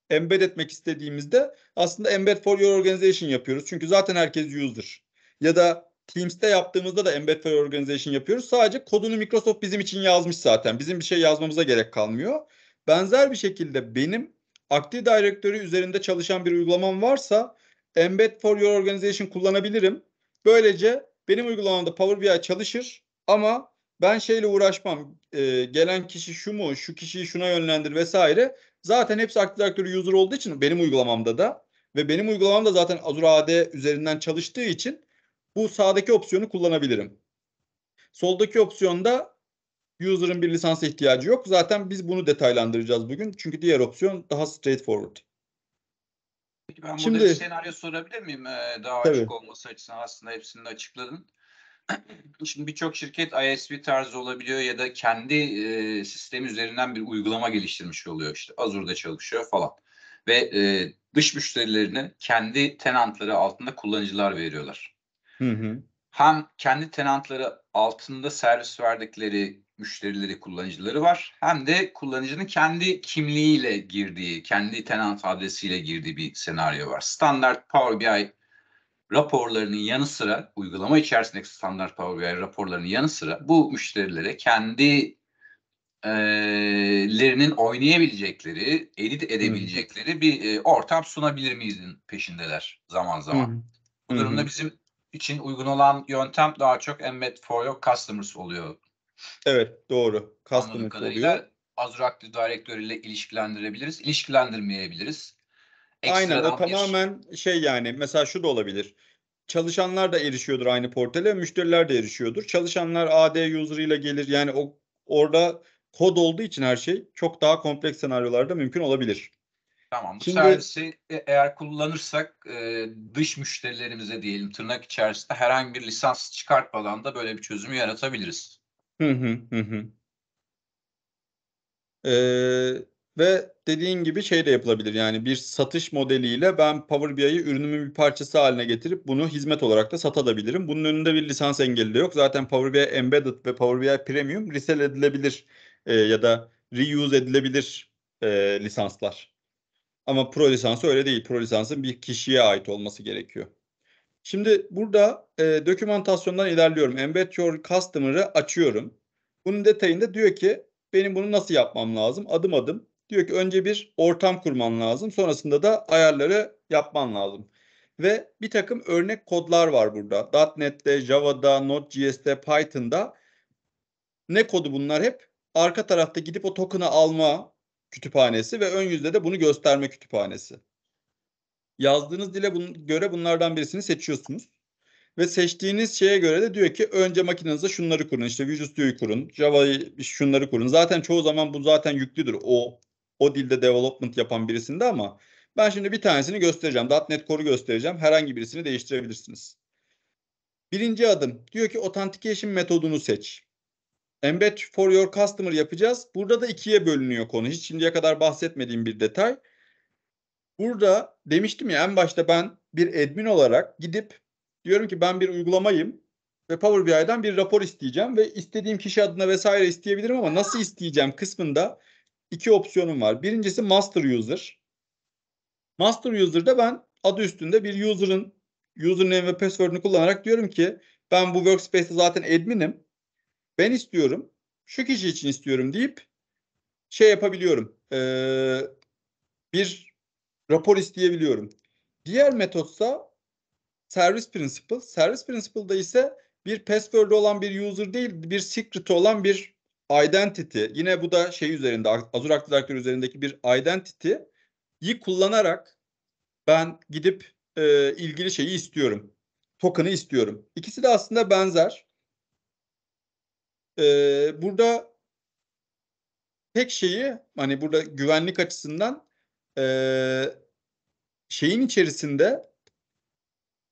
embed etmek istediğimizde aslında embed for your organization yapıyoruz. Çünkü zaten herkes user. Ya da Teams'te yaptığımızda da embed for Your organization yapıyoruz. Sadece kodunu Microsoft bizim için yazmış zaten. Bizim bir şey yazmamıza gerek kalmıyor. Benzer bir şekilde benim Active Directory üzerinde çalışan bir uygulamam varsa embed for your organization kullanabilirim. Böylece benim uygulamamda Power BI çalışır ama ben şeyle uğraşmam. E, gelen kişi şu mu, şu kişiyi şuna yönlendir vesaire. Zaten hepsi aktif direktörü user olduğu için benim uygulamamda da ve benim uygulamam da zaten Azure AD üzerinden çalıştığı için bu sağdaki opsiyonu kullanabilirim. Soldaki opsiyonda user'ın bir lisansa ihtiyacı yok. Zaten biz bunu detaylandıracağız bugün. Çünkü diğer opsiyon daha straightforward. Peki ben burada Şimdi, bir senaryo sorabilir miyim? Ee, daha tabii. açık olması açısından aslında hepsini açıkladın. [CLEARS THROAT] Şimdi birçok şirket ISV tarzı olabiliyor ya da kendi e, sistemi üzerinden bir uygulama geliştirmiş oluyor. işte Azure'da çalışıyor falan. Ve e, dış müşterilerini kendi tenantları altında kullanıcılar veriyorlar. Hı hı. Hem kendi tenantları altında servis verdikleri müşterileri, kullanıcıları var. Hem de kullanıcının kendi kimliğiyle girdiği, kendi tenant adresiyle girdiği bir senaryo var. Standart Power BI raporlarının yanı sıra uygulama içerisindeki standart Power BI raporlarının yanı sıra bu müşterilere kendi e, lerinin oynayabilecekleri, edit edebilecekleri hmm. bir e, ortam sunabilir miyizin peşindeler zaman zaman. Hmm. Bu durumda hmm. bizim için uygun olan yöntem daha çok embed for your customers oluyor. Evet doğru. Customers oluyor. Azure Active Directory ile ilişkilendirebiliriz, ilişkilendirmeyebiliriz. Aynen o tamamen şey yani mesela şu da olabilir. Çalışanlar da erişiyordur aynı portale, müşteriler de erişiyordur. Çalışanlar AD user ile gelir. Yani o orada kod olduğu için her şey çok daha kompleks senaryolarda mümkün olabilir. Tamam bu Şimdi, servisi e, eğer kullanırsak e, dış müşterilerimize diyelim tırnak içerisinde herhangi bir lisans çıkartmadan da böyle bir çözümü yaratabiliriz. Hı hı hı. hı. Ee, ve dediğin gibi şey de yapılabilir yani bir satış modeliyle ben Power BI'yi ürünümün bir parçası haline getirip bunu hizmet olarak da satabilirim. Bunun önünde bir lisans engeli de yok. Zaten Power BI Embedded ve Power BI Premium resell edilebilir e, ya da reuse edilebilir e, lisanslar. Ama pro lisansı öyle değil. Pro lisansın bir kişiye ait olması gerekiyor. Şimdi burada e, dokümantasyondan ilerliyorum. Embed your customer'ı açıyorum. Bunun detayında diyor ki benim bunu nasıl yapmam lazım? Adım adım Diyor ki önce bir ortam kurman lazım. Sonrasında da ayarları yapman lazım. Ve bir takım örnek kodlar var burada. .NET'te, Java'da, Node.js'te, Python'da. Ne kodu bunlar hep? Arka tarafta gidip o token'ı alma kütüphanesi ve ön yüzde de bunu gösterme kütüphanesi. Yazdığınız dile bun göre bunlardan birisini seçiyorsunuz. Ve seçtiğiniz şeye göre de diyor ki önce makinenize şunları kurun. İşte Visual Studio'yu kurun, Java'yı şunları kurun. Zaten çoğu zaman bu zaten yüklüdür o o dilde development yapan birisinde ama ben şimdi bir tanesini göstereceğim. .NET Core'u göstereceğim. Herhangi birisini değiştirebilirsiniz. Birinci adım diyor ki authentication metodunu seç. Embed for your customer yapacağız. Burada da ikiye bölünüyor konu. Hiç şimdiye kadar bahsetmediğim bir detay. Burada demiştim ya en başta ben bir admin olarak gidip diyorum ki ben bir uygulamayım ve Power BI'den bir rapor isteyeceğim ve istediğim kişi adına vesaire isteyebilirim ama nasıl isteyeceğim kısmında iki opsiyonum var. Birincisi master user. Master user'da ben adı üstünde bir user'ın username ve password'ünü kullanarak diyorum ki ben bu workspace'te zaten admin'im. Ben istiyorum. Şu kişi için istiyorum deyip şey yapabiliyorum. Ee, bir rapor isteyebiliyorum. Diğer metotsa service principle. Service principle'da ise bir password olan bir user değil, bir secret olan bir identity yine bu da şey üzerinde Azure Active Directory üzerindeki bir identity'yi kullanarak ben gidip e, ilgili şeyi istiyorum. Token'ı istiyorum. İkisi de aslında benzer. E, burada tek şeyi hani burada güvenlik açısından e, şeyin içerisinde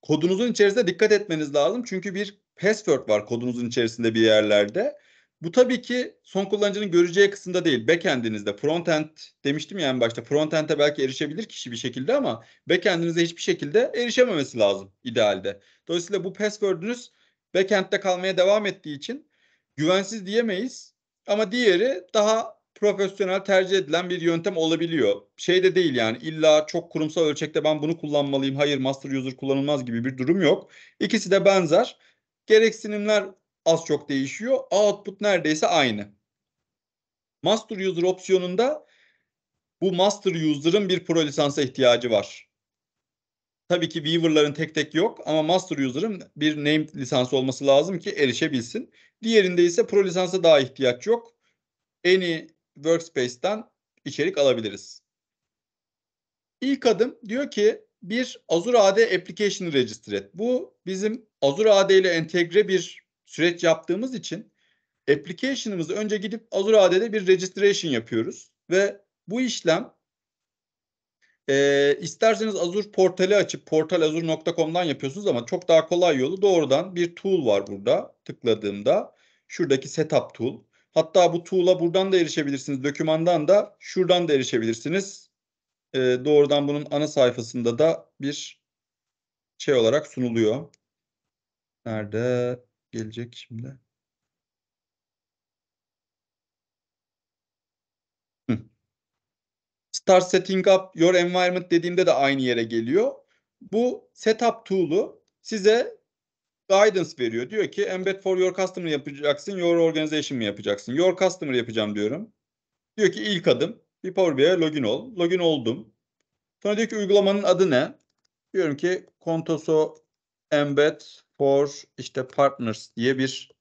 kodunuzun içerisinde dikkat etmeniz lazım. Çünkü bir password var kodunuzun içerisinde bir yerlerde bu tabii ki son kullanıcının göreceği kısımda değil. Backend'inizde frontend demiştim ya en başta. Frontend'e belki erişebilir kişi bir şekilde ama backend'inize hiçbir şekilde erişememesi lazım idealde. Dolayısıyla bu password'ünüz backend'de kalmaya devam ettiği için güvensiz diyemeyiz. Ama diğeri daha profesyonel tercih edilen bir yöntem olabiliyor. Şey de değil yani illa çok kurumsal ölçekte ben bunu kullanmalıyım. Hayır master user kullanılmaz gibi bir durum yok. İkisi de benzer. Gereksinimler az çok değişiyor. Output neredeyse aynı. Master User opsiyonunda bu Master User'ın bir pro lisansa ihtiyacı var. Tabii ki Weaver'ların tek tek yok ama Master User'ın bir named lisansı olması lazım ki erişebilsin. Diğerinde ise pro lisansa daha ihtiyaç yok. Any Workspace'ten içerik alabiliriz. İlk adım diyor ki bir Azure AD Application Register et. Bu bizim Azure AD ile entegre bir süreç yaptığımız için application'ımızı önce gidip Azure AD'de bir registration yapıyoruz ve bu işlem e, isterseniz Azure portali açıp portalazure.com'dan yapıyorsunuz ama çok daha kolay yolu doğrudan bir tool var burada tıkladığımda. Şuradaki setup tool. Hatta bu tool'a buradan da erişebilirsiniz. Dokümandan da şuradan da erişebilirsiniz. E, doğrudan bunun ana sayfasında da bir şey olarak sunuluyor. Nerede? gelecek şimdi. Hı. Start setting up your environment dediğimde de aynı yere geliyor. Bu setup tool'u size guidance veriyor. Diyor ki embed for your customer yapacaksın, your organization mı yapacaksın? Your customer yapacağım diyorum. Diyor ki ilk adım bir Power BI'ye login ol. Login oldum. Sonra diyor ki uygulamanın adı ne? Diyorum ki Contoso Embed for işte partners diye bir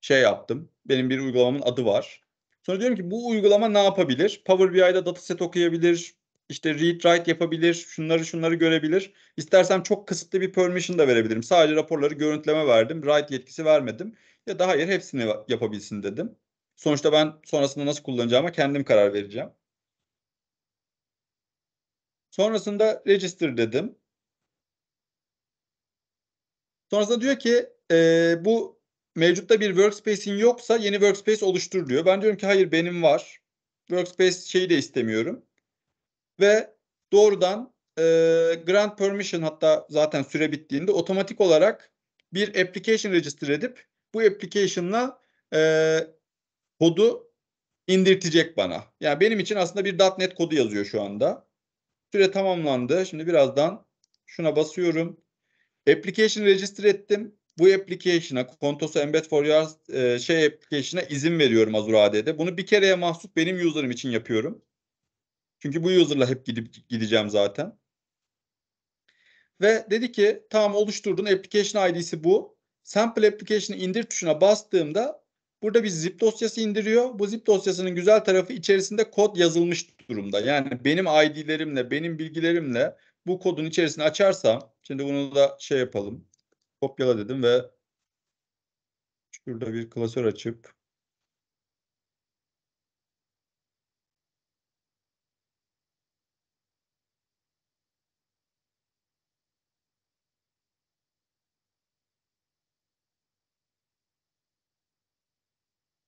şey yaptım. Benim bir uygulamamın adı var. Sonra diyorum ki bu uygulama ne yapabilir? Power BI'da dataset okuyabilir, işte read write yapabilir, şunları şunları görebilir. İstersem çok kısıtlı bir permission da verebilirim. Sadece raporları görüntüleme verdim, write yetkisi vermedim. Ya daha hayır hepsini yapabilsin dedim. Sonuçta ben sonrasında nasıl kullanacağıma kendim karar vereceğim. Sonrasında register dedim. Sonrasında diyor ki e, bu mevcutta bir workspace'in yoksa yeni workspace oluştur diyor. Ben diyorum ki hayır benim var. Workspace şeyi de istemiyorum. Ve doğrudan e, grant permission hatta zaten süre bittiğinde otomatik olarak bir application register edip bu application'la e, kodu indirtecek bana. Yani benim için aslında bir .NET kodu yazıyor şu anda. Süre tamamlandı. Şimdi birazdan şuna basıyorum. Application register ettim. Bu application'a, Contoso Embed for Your e, şey application'a izin veriyorum Azure AD'de. Bunu bir kereye mahsus benim user'ım için yapıyorum. Çünkü bu user'la hep gidip gideceğim zaten. Ve dedi ki tamam oluşturdun application ID'si bu. Sample application'ı indir tuşuna bastığımda burada bir zip dosyası indiriyor. Bu zip dosyasının güzel tarafı içerisinde kod yazılmış durumda. Yani benim ID'lerimle, benim bilgilerimle bu kodun içerisini açarsam şimdi bunu da şey yapalım. Kopyala dedim ve şurada bir klasör açıp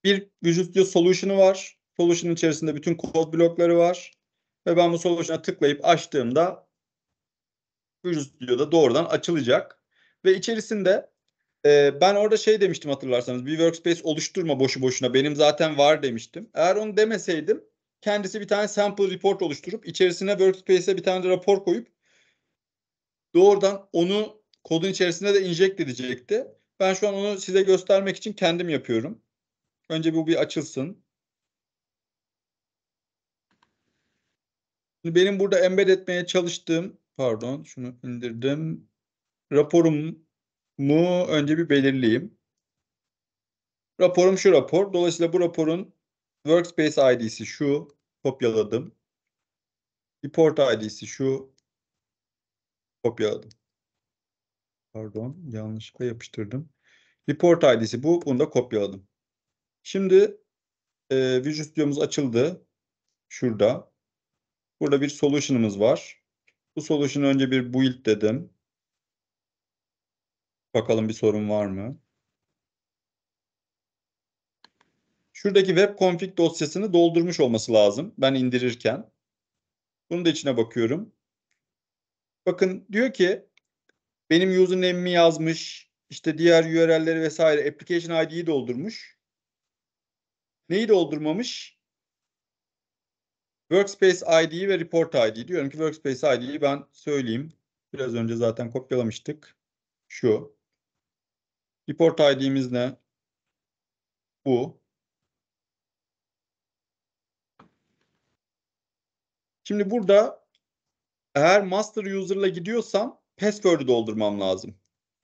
bir Visual Studio Solution'u var. Solution'ın içerisinde bütün kod blokları var. Ve ben bu solution'a tıklayıp açtığımda Fusion Studio'da doğrudan açılacak. Ve içerisinde e, ben orada şey demiştim hatırlarsanız bir workspace oluşturma boşu boşuna benim zaten var demiştim. Eğer onu demeseydim kendisi bir tane sample report oluşturup içerisine workspace'e bir tane de rapor koyup doğrudan onu kodun içerisinde de inject edecekti. Ben şu an onu size göstermek için kendim yapıyorum. Önce bu bir açılsın. Benim burada embed etmeye çalıştığım Pardon şunu indirdim. Raporumu önce bir belirleyeyim. Raporum şu rapor. Dolayısıyla bu raporun workspace id'si şu. Kopyaladım. Report id'si şu. Kopyaladım. Pardon yanlışlıkla yapıştırdım. Report id'si bu. Bunu da kopyaladım. Şimdi e, Visual Studio'muz açıldı. Şurada. Burada bir solution'ımız var. Bu solution önce bir build dedim. Bakalım bir sorun var mı? Şuradaki web config dosyasını doldurmuş olması lazım ben indirirken. Bunu da içine bakıyorum. Bakın diyor ki benim username'imi yazmış, işte diğer URL'leri vesaire application ID'yi doldurmuş. Neyi doldurmamış? Workspace ID ve Report ID diyorum ki Workspace ID'yi ben söyleyeyim. Biraz önce zaten kopyalamıştık. Şu. Report ID'miz ne? Bu. Şimdi burada eğer master user'la gidiyorsam password'ü doldurmam lazım.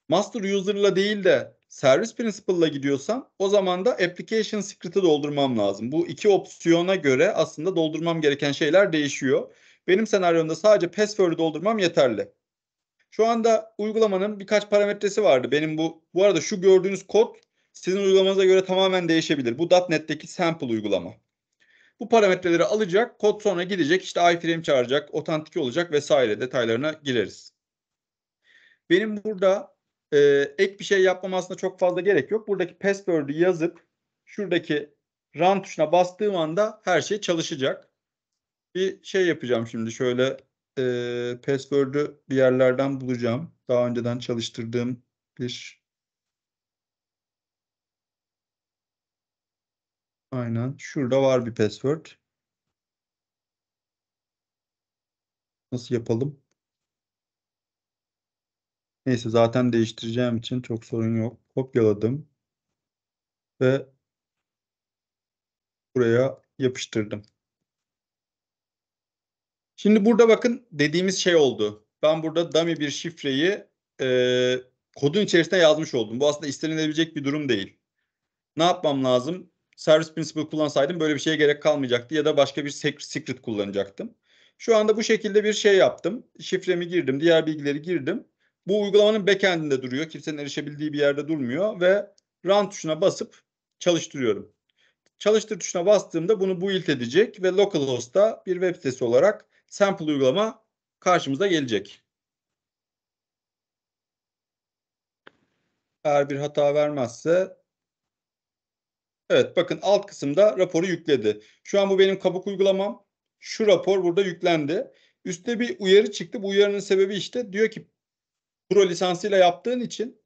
Master user'la değil de Servis principle'la gidiyorsam o zaman da application script'i doldurmam lazım. Bu iki opsiyona göre aslında doldurmam gereken şeyler değişiyor. Benim senaryomda sadece password'ü doldurmam yeterli. Şu anda uygulamanın birkaç parametresi vardı. Benim bu bu arada şu gördüğünüz kod sizin uygulamanıza göre tamamen değişebilir. Bu .NET'teki sample uygulama. Bu parametreleri alacak, kod sonra gidecek, işte iframe çağıracak, otantik olacak vesaire detaylarına gireriz. Benim burada e, ek bir şey yapmam aslında çok fazla gerek yok. Buradaki password'ü yazıp şuradaki run tuşuna bastığım anda her şey çalışacak. Bir şey yapacağım şimdi şöyle e, password'ü bir yerlerden bulacağım. Daha önceden çalıştırdığım bir Aynen. Şurada var bir password. Nasıl yapalım? Neyse zaten değiştireceğim için çok sorun yok. Kopyaladım. Ve buraya yapıştırdım. Şimdi burada bakın dediğimiz şey oldu. Ben burada dummy bir şifreyi e, kodun içerisine yazmış oldum. Bu aslında istenilebilecek bir durum değil. Ne yapmam lazım? Service principle kullansaydım böyle bir şeye gerek kalmayacaktı ya da başka bir secret kullanacaktım. Şu anda bu şekilde bir şey yaptım. Şifremi girdim, diğer bilgileri girdim. Bu uygulamanın backend'inde duruyor. Kimsenin erişebildiği bir yerde durmuyor ve run tuşuna basıp çalıştırıyorum. Çalıştır tuşuna bastığımda bunu build edecek ve localhost'ta bir web sitesi olarak sample uygulama karşımıza gelecek. Eğer bir hata vermezse Evet bakın alt kısımda raporu yükledi. Şu an bu benim kabuk uygulamam. Şu rapor burada yüklendi. Üste bir uyarı çıktı. Bu uyarının sebebi işte diyor ki pro lisansıyla yaptığın için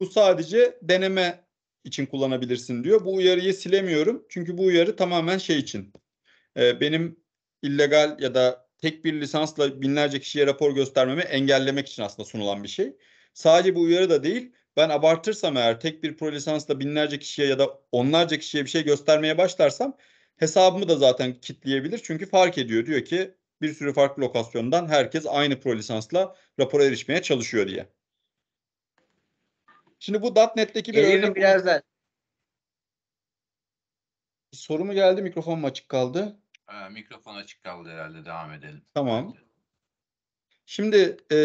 bu sadece deneme için kullanabilirsin diyor. Bu uyarıyı silemiyorum. Çünkü bu uyarı tamamen şey için. E, benim illegal ya da tek bir lisansla binlerce kişiye rapor göstermemi engellemek için aslında sunulan bir şey. Sadece bu uyarı da değil. Ben abartırsam eğer tek bir pro lisansla binlerce kişiye ya da onlarca kişiye bir şey göstermeye başlarsam hesabımı da zaten kitleyebilir. Çünkü fark ediyor diyor ki bir sürü farklı lokasyondan herkes aynı pro lisansla rapora erişmeye çalışıyor diye. Şimdi bu .NET'teki bir Gelirim örnek... birazdan. Soru mu geldi, mikrofon mu açık kaldı? Ee, mikrofon açık kaldı herhalde, devam edelim. Tamam. Şimdi e,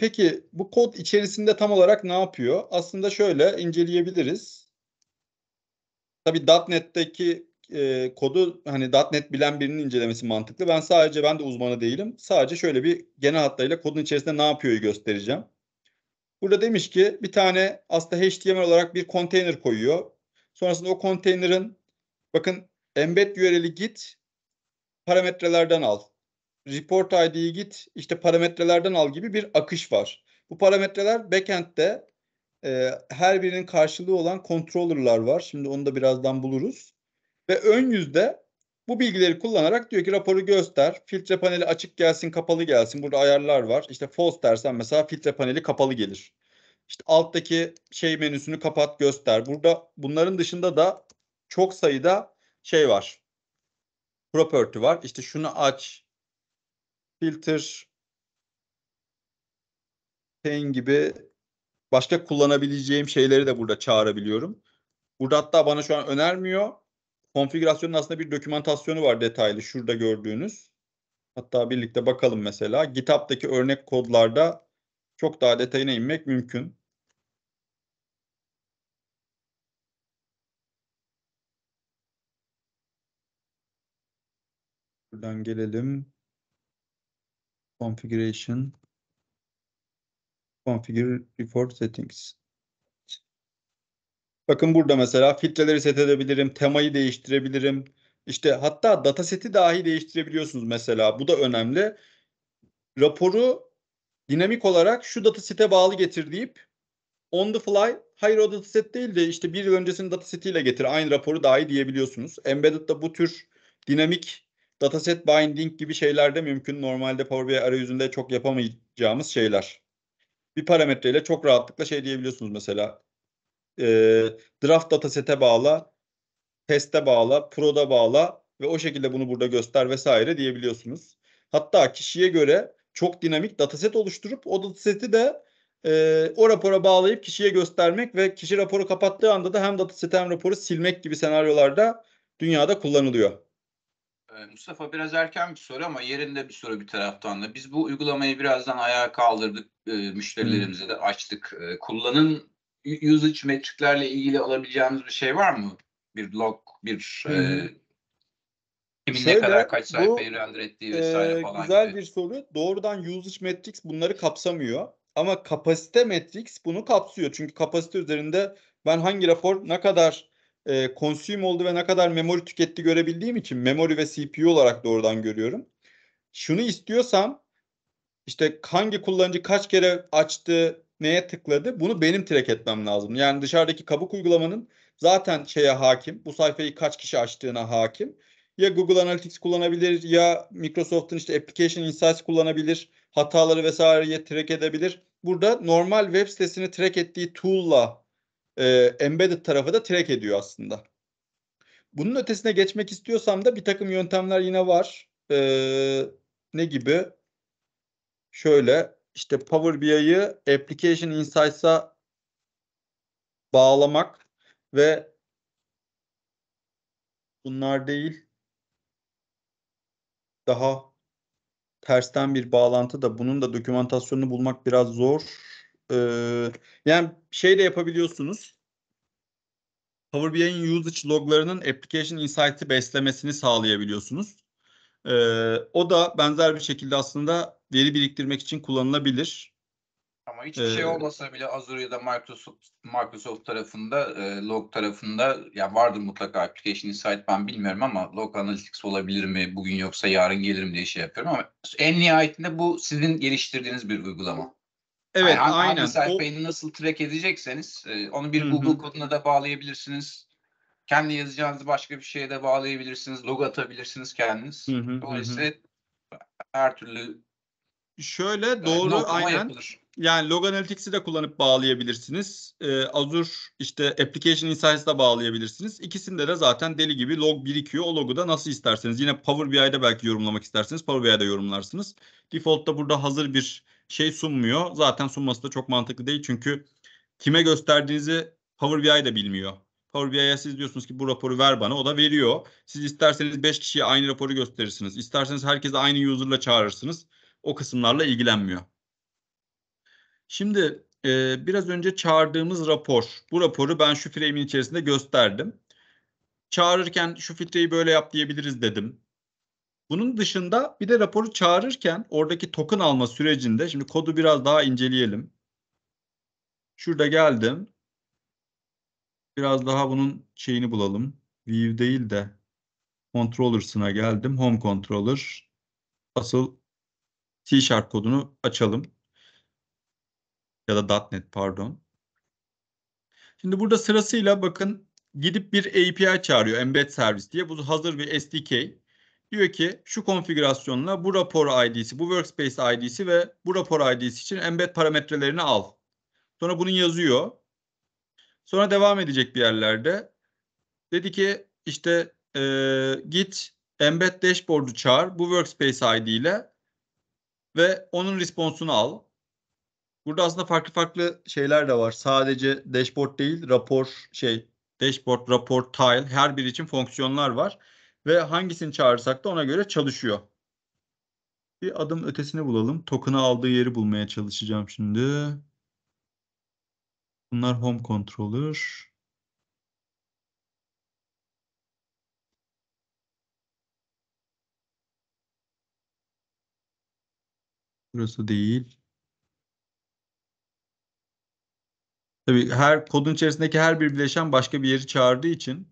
peki bu kod içerisinde tam olarak ne yapıyor? Aslında şöyle inceleyebiliriz. Tabii .NET'teki e, kodu hani .NET bilen birinin incelemesi mantıklı. Ben sadece ben de uzmanı değilim. Sadece şöyle bir genel hatlarıyla kodun içerisinde ne yapıyor göstereceğim. Burada demiş ki bir tane aslında HTML olarak bir konteyner koyuyor. Sonrasında o konteynerin bakın embed URL'i git parametrelerden al. Report ID'yi git işte parametrelerden al gibi bir akış var. Bu parametreler backend'de e, her birinin karşılığı olan controller'lar var. Şimdi onu da birazdan buluruz. Ve ön yüzde bu bilgileri kullanarak diyor ki raporu göster. Filtre paneli açık gelsin, kapalı gelsin. Burada ayarlar var. İşte false dersen mesela filtre paneli kapalı gelir. İşte alttaki şey menüsünü kapat, göster. Burada bunların dışında da çok sayıda şey var. Property var. İşte şunu aç. Filter Pain gibi başka kullanabileceğim şeyleri de burada çağırabiliyorum. Burada hatta bana şu an önermiyor konfigürasyonun aslında bir dokümantasyonu var detaylı şurada gördüğünüz. Hatta birlikte bakalım mesela. GitHub'daki örnek kodlarda çok daha detayına inmek mümkün. Buradan gelelim. Configuration. Configure Report Settings. Bakın burada mesela filtreleri set edebilirim, temayı değiştirebilirim. İşte hatta dataseti dahi değiştirebiliyorsunuz mesela. Bu da önemli. Raporu dinamik olarak şu datasete bağlı getir deyip on the fly hayır o dataset değil de işte bir yıl öncesinin datasetiyle getir aynı raporu dahi diyebiliyorsunuz. Embedded'da bu tür dinamik dataset binding gibi şeyler de mümkün. Normalde Power BI arayüzünde çok yapamayacağımız şeyler. Bir parametreyle çok rahatlıkla şey diyebiliyorsunuz mesela e, draft datasete bağla, teste bağla, pro'da bağla ve o şekilde bunu burada göster vesaire diyebiliyorsunuz. Hatta kişiye göre çok dinamik dataset oluşturup o dataseti de e, o rapora bağlayıp kişiye göstermek ve kişi raporu kapattığı anda da hem dataseti hem raporu silmek gibi senaryolarda dünyada kullanılıyor. Ee, Mustafa biraz erken bir soru ama yerinde bir soru bir taraftan da. Biz bu uygulamayı birazdan ayağa kaldırdık, e, müşterilerimize de açtık. E, ee, kullanın usage metriklerle ilgili alabileceğimiz bir şey var mı? Bir log, bir hmm. e, kimin Şöyle, ne şey kadar kaç sayfayı render ettiği vesaire e, falan Güzel gibi. bir soru. Doğrudan usage metrics bunları kapsamıyor. Ama kapasite metrics bunu kapsıyor. Çünkü kapasite üzerinde ben hangi rapor ne kadar e, consume oldu ve ne kadar memori tüketti görebildiğim için memori ve CPU olarak doğrudan görüyorum. Şunu istiyorsam işte hangi kullanıcı kaç kere açtı, neye tıkladı? Bunu benim track etmem lazım. Yani dışarıdaki kabuk uygulamanın zaten şeye hakim. Bu sayfayı kaç kişi açtığına hakim. Ya Google Analytics kullanabilir ya Microsoft'un işte Application Insights kullanabilir. Hataları vesaireye track edebilir. Burada normal web sitesini track ettiği tool'la e, embedded tarafı da track ediyor aslında. Bunun ötesine geçmek istiyorsam da bir takım yöntemler yine var. Ee, ne gibi? Şöyle işte Power BI'yi Application Insights'a bağlamak ve bunlar değil daha tersten bir bağlantı da bunun da dokümantasyonunu bulmak biraz zor. Ee, yani şey de yapabiliyorsunuz. Power BI'nin usage loglarının application insight'ı beslemesini sağlayabiliyorsunuz. Ee, o da benzer bir şekilde aslında veri biriktirmek için kullanılabilir. Ama hiçbir şey ee, şey olmasa bile Azure ya da Microsoft, Microsoft tarafında, e, log tarafında ya vardır mutlaka application insight ben bilmiyorum ama log analytics olabilir mi? Bugün yoksa yarın gelirim diye şey yapıyorum ama en nihayetinde bu sizin geliştirdiğiniz bir uygulama. Hani evet, yani aynen. Hangi sayfayı o... nasıl track edecekseniz e, onu bir Hı-hı. Google koduna da bağlayabilirsiniz. Kendi yazacağınız başka bir şeye de bağlayabilirsiniz. Log atabilirsiniz kendiniz. Hı-hı. Dolayısıyla her türlü Şöyle doğru yani aynen. Yani log analytics'i de kullanıp bağlayabilirsiniz. Ee, Azure işte application insights'a da bağlayabilirsiniz. İkisinde de zaten deli gibi log birikiyor. O logu da nasıl isterseniz. Yine Power BI'de belki yorumlamak isterseniz Power BI'de yorumlarsınız. Default'ta burada hazır bir şey sunmuyor. Zaten sunması da çok mantıklı değil. Çünkü kime gösterdiğinizi Power BI de bilmiyor. Power BI'ye siz diyorsunuz ki bu raporu ver bana o da veriyor. Siz isterseniz 5 kişiye aynı raporu gösterirsiniz. İsterseniz herkese aynı user'la çağırırsınız o kısımlarla ilgilenmiyor. Şimdi e, biraz önce çağırdığımız rapor. Bu raporu ben şu frame'in içerisinde gösterdim. Çağırırken şu filtreyi böyle yap diyebiliriz dedim. Bunun dışında bir de raporu çağırırken oradaki token alma sürecinde şimdi kodu biraz daha inceleyelim. Şurada geldim. Biraz daha bunun şeyini bulalım. View değil de controllers'ına geldim. Home controller asıl C Sharp kodunu açalım. Ya da .NET pardon. Şimdi burada sırasıyla bakın gidip bir API çağırıyor embed servis diye. Bu hazır bir SDK. Diyor ki şu konfigürasyonla bu rapor ID'si, bu workspace ID'si ve bu rapor ID'si için embed parametrelerini al. Sonra bunu yazıyor. Sonra devam edecek bir yerlerde. Dedi ki işte e, git embed dashboard'u çağır bu workspace ID ile ve onun responsunu al. Burada aslında farklı farklı şeyler de var. Sadece dashboard değil, rapor şey, dashboard, rapor, tile her biri için fonksiyonlar var ve hangisini çağırırsak da ona göre çalışıyor. Bir adım ötesini bulalım. Token'ı aldığı yeri bulmaya çalışacağım şimdi. Bunlar home controller. Burası değil. Tabii her kodun içerisindeki her bir bileşen başka bir yeri çağırdığı için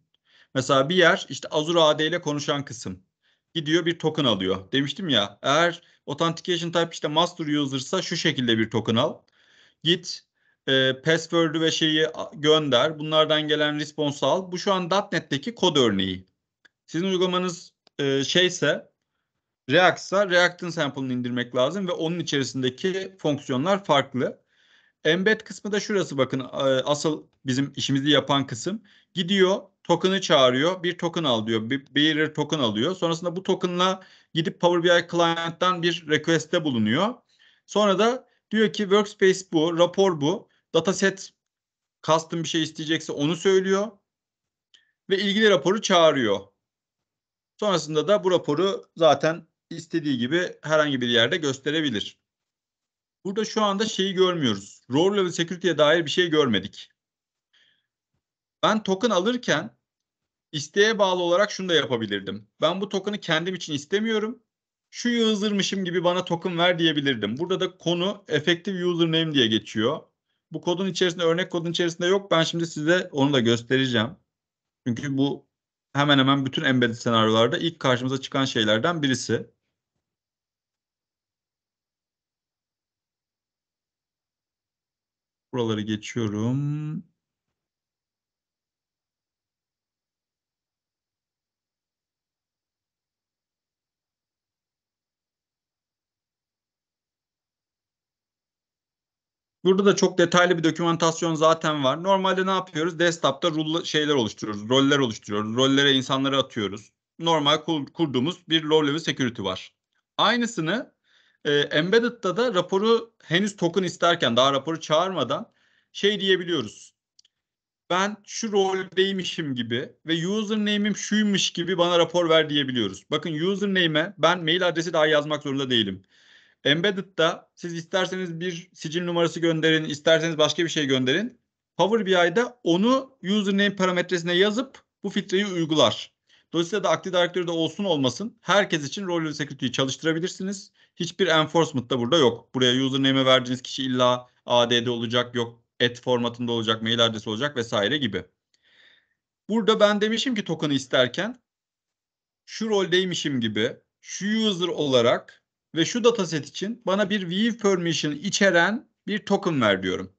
mesela bir yer işte Azure AD ile konuşan kısım gidiyor bir token alıyor. Demiştim ya eğer authentication type işte master user'sa şu şekilde bir token al. Git e, password'ü ve şeyi gönder. Bunlardan gelen response al. Bu şu an .NET'teki kod örneği. Sizin uygulamanız e, şeyse React'sa React'ın sample'ını indirmek lazım ve onun içerisindeki fonksiyonlar farklı. Embed kısmı da şurası bakın e, asıl bizim işimizi yapan kısım. Gidiyor token'ı çağırıyor bir token al diyor bir bearer token alıyor. Sonrasında bu token'la gidip Power BI client'tan bir request'te bulunuyor. Sonra da diyor ki workspace bu, rapor bu, dataset custom bir şey isteyecekse onu söylüyor ve ilgili raporu çağırıyor. Sonrasında da bu raporu zaten istediği gibi herhangi bir yerde gösterebilir. Burada şu anda şeyi görmüyoruz. Role level security'ye dair bir şey görmedik. Ben token alırken isteğe bağlı olarak şunu da yapabilirdim. Ben bu token'ı kendim için istemiyorum. Şu user'mışım gibi bana token ver diyebilirdim. Burada da konu effective username diye geçiyor. Bu kodun içerisinde örnek kodun içerisinde yok. Ben şimdi size onu da göstereceğim. Çünkü bu hemen hemen bütün embedded senaryolarda ilk karşımıza çıkan şeylerden birisi. Buraları geçiyorum. Burada da çok detaylı bir dokümantasyon zaten var. Normalde ne yapıyoruz? Desktop'ta rol şeyler oluşturuyoruz, roller oluşturuyoruz. Rollere insanları atıyoruz. Normal kurduğumuz bir rol level security var. Aynısını e, embedded'da da raporu henüz token isterken daha raporu çağırmadan şey diyebiliyoruz. Ben şu roldeymişim gibi ve username'im şuymuş gibi bana rapor ver diyebiliyoruz. Bakın username'e ben mail adresi daha yazmak zorunda değilim. Embedded'da siz isterseniz bir sicil numarası gönderin, isterseniz başka bir şey gönderin. Power BI'da onu username parametresine yazıp bu filtreyi uygular. Dolayısıyla da Active Directory'de olsun olmasın herkes için role security'yi çalıştırabilirsiniz. Hiçbir enforcement da burada yok. Buraya username'e verdiğiniz kişi illa ADD olacak, yok et formatında olacak, mail adresi olacak vesaire gibi. Burada ben demişim ki token'ı isterken şu roldeymişim gibi şu user olarak ve şu dataset için bana bir view permission içeren bir token ver diyorum.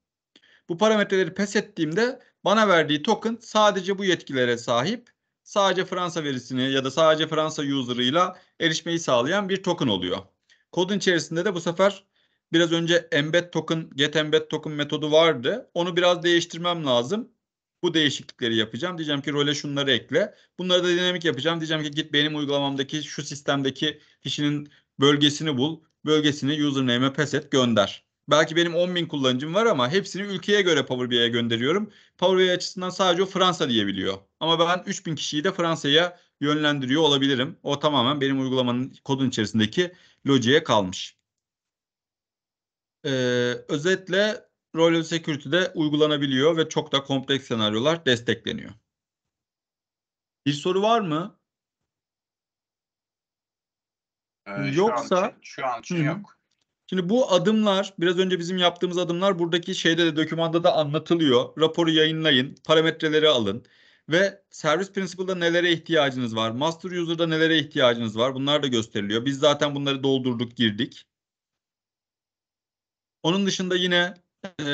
Bu parametreleri pes ettiğimde bana verdiği token sadece bu yetkilere sahip, sadece Fransa verisini ya da sadece Fransa user'ıyla erişmeyi sağlayan bir token oluyor. Kodun içerisinde de bu sefer biraz önce embed token, get embed token metodu vardı. Onu biraz değiştirmem lazım. Bu değişiklikleri yapacağım. Diyeceğim ki role şunları ekle. Bunları da dinamik yapacağım. Diyeceğim ki git benim uygulamamdaki şu sistemdeki kişinin bölgesini bul. Bölgesini username'e pes et gönder. Belki benim 10 bin kullanıcım var ama hepsini ülkeye göre Power BI'ye gönderiyorum. Power BI açısından sadece o Fransa diyebiliyor. Ama ben 3 bin kişiyi de Fransa'ya yönlendiriyor olabilirim. O tamamen benim uygulamanın kodun içerisindeki Logic'e kalmış. Ee, özetle role of security'de uygulanabiliyor ve çok da kompleks senaryolar destekleniyor. Bir soru var mı? Ee, Yoksa şu an, şu an hı. yok. Şimdi bu adımlar biraz önce bizim yaptığımız adımlar buradaki şeyde de dokümanda da anlatılıyor. Raporu yayınlayın, parametreleri alın. Ve servis principle'da nelere ihtiyacınız var? Master user'da nelere ihtiyacınız var? Bunlar da gösteriliyor. Biz zaten bunları doldurduk, girdik. Onun dışında yine e,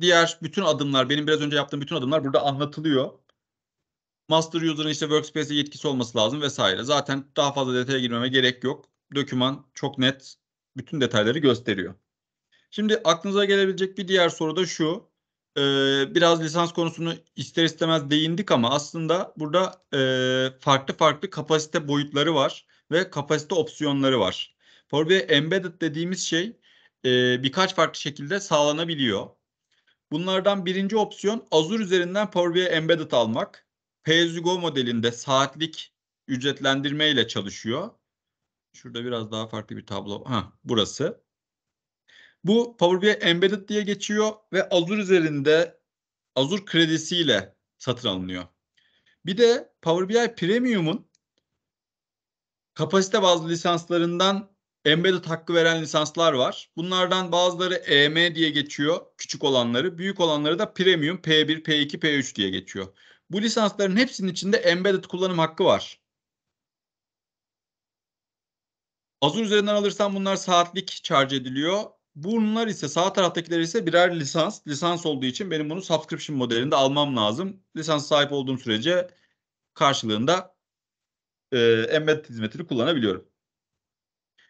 diğer bütün adımlar, benim biraz önce yaptığım bütün adımlar burada anlatılıyor. Master user'ın işte workspace'e yetkisi olması lazım vesaire. Zaten daha fazla detaya girmeme gerek yok. Döküman çok net bütün detayları gösteriyor. Şimdi aklınıza gelebilecek bir diğer soru da şu. Ee, biraz lisans konusunu ister istemez değindik ama aslında burada e, farklı farklı kapasite boyutları var ve kapasite opsiyonları var. For BI Embedded dediğimiz şey e, birkaç farklı şekilde sağlanabiliyor. Bunlardan birinci opsiyon Azure üzerinden Power BI Embedded almak. pay modelinde saatlik ücretlendirme ile çalışıyor. Şurada biraz daha farklı bir tablo. Ha, burası. Bu Power BI Embedded diye geçiyor ve Azure üzerinde Azure kredisiyle satın alınıyor. Bir de Power BI Premium'un kapasite bazlı lisanslarından embedded hakkı veren lisanslar var. Bunlardan bazıları EM diye geçiyor küçük olanları. Büyük olanları da Premium P1, P2, P3 diye geçiyor. Bu lisansların hepsinin içinde embedded kullanım hakkı var. Azure üzerinden alırsan bunlar saatlik charge ediliyor. Bunlar ise sağ taraftakiler ise birer lisans. Lisans olduğu için benim bunu subscription modelinde almam lazım. Lisans sahip olduğum sürece karşılığında e, embedded hizmetini kullanabiliyorum.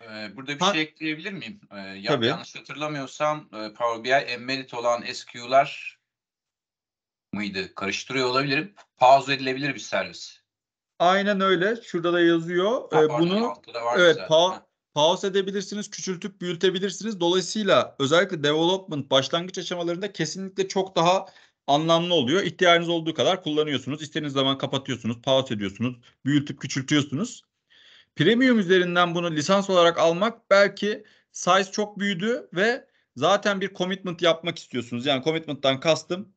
E, burada bir ha. şey ekleyebilir miyim? E, ya, Tabii. Yanlış hatırlamıyorsam e, Power BI embedded olan SQ'lar mıydı? Karıştırıyor olabilirim. Pause edilebilir bir servis. Aynen öyle. Şurada da yazıyor. Ha, ee, pardon, bunu evet, pa- pause edebilirsiniz, küçültüp büyütebilirsiniz. Dolayısıyla özellikle development başlangıç aşamalarında kesinlikle çok daha anlamlı oluyor. İhtiyacınız olduğu kadar kullanıyorsunuz. İstediğiniz zaman kapatıyorsunuz, pause ediyorsunuz, büyütüp küçültüyorsunuz. Premium üzerinden bunu lisans olarak almak belki size çok büyüdü ve zaten bir commitment yapmak istiyorsunuz. Yani commitment'tan kastım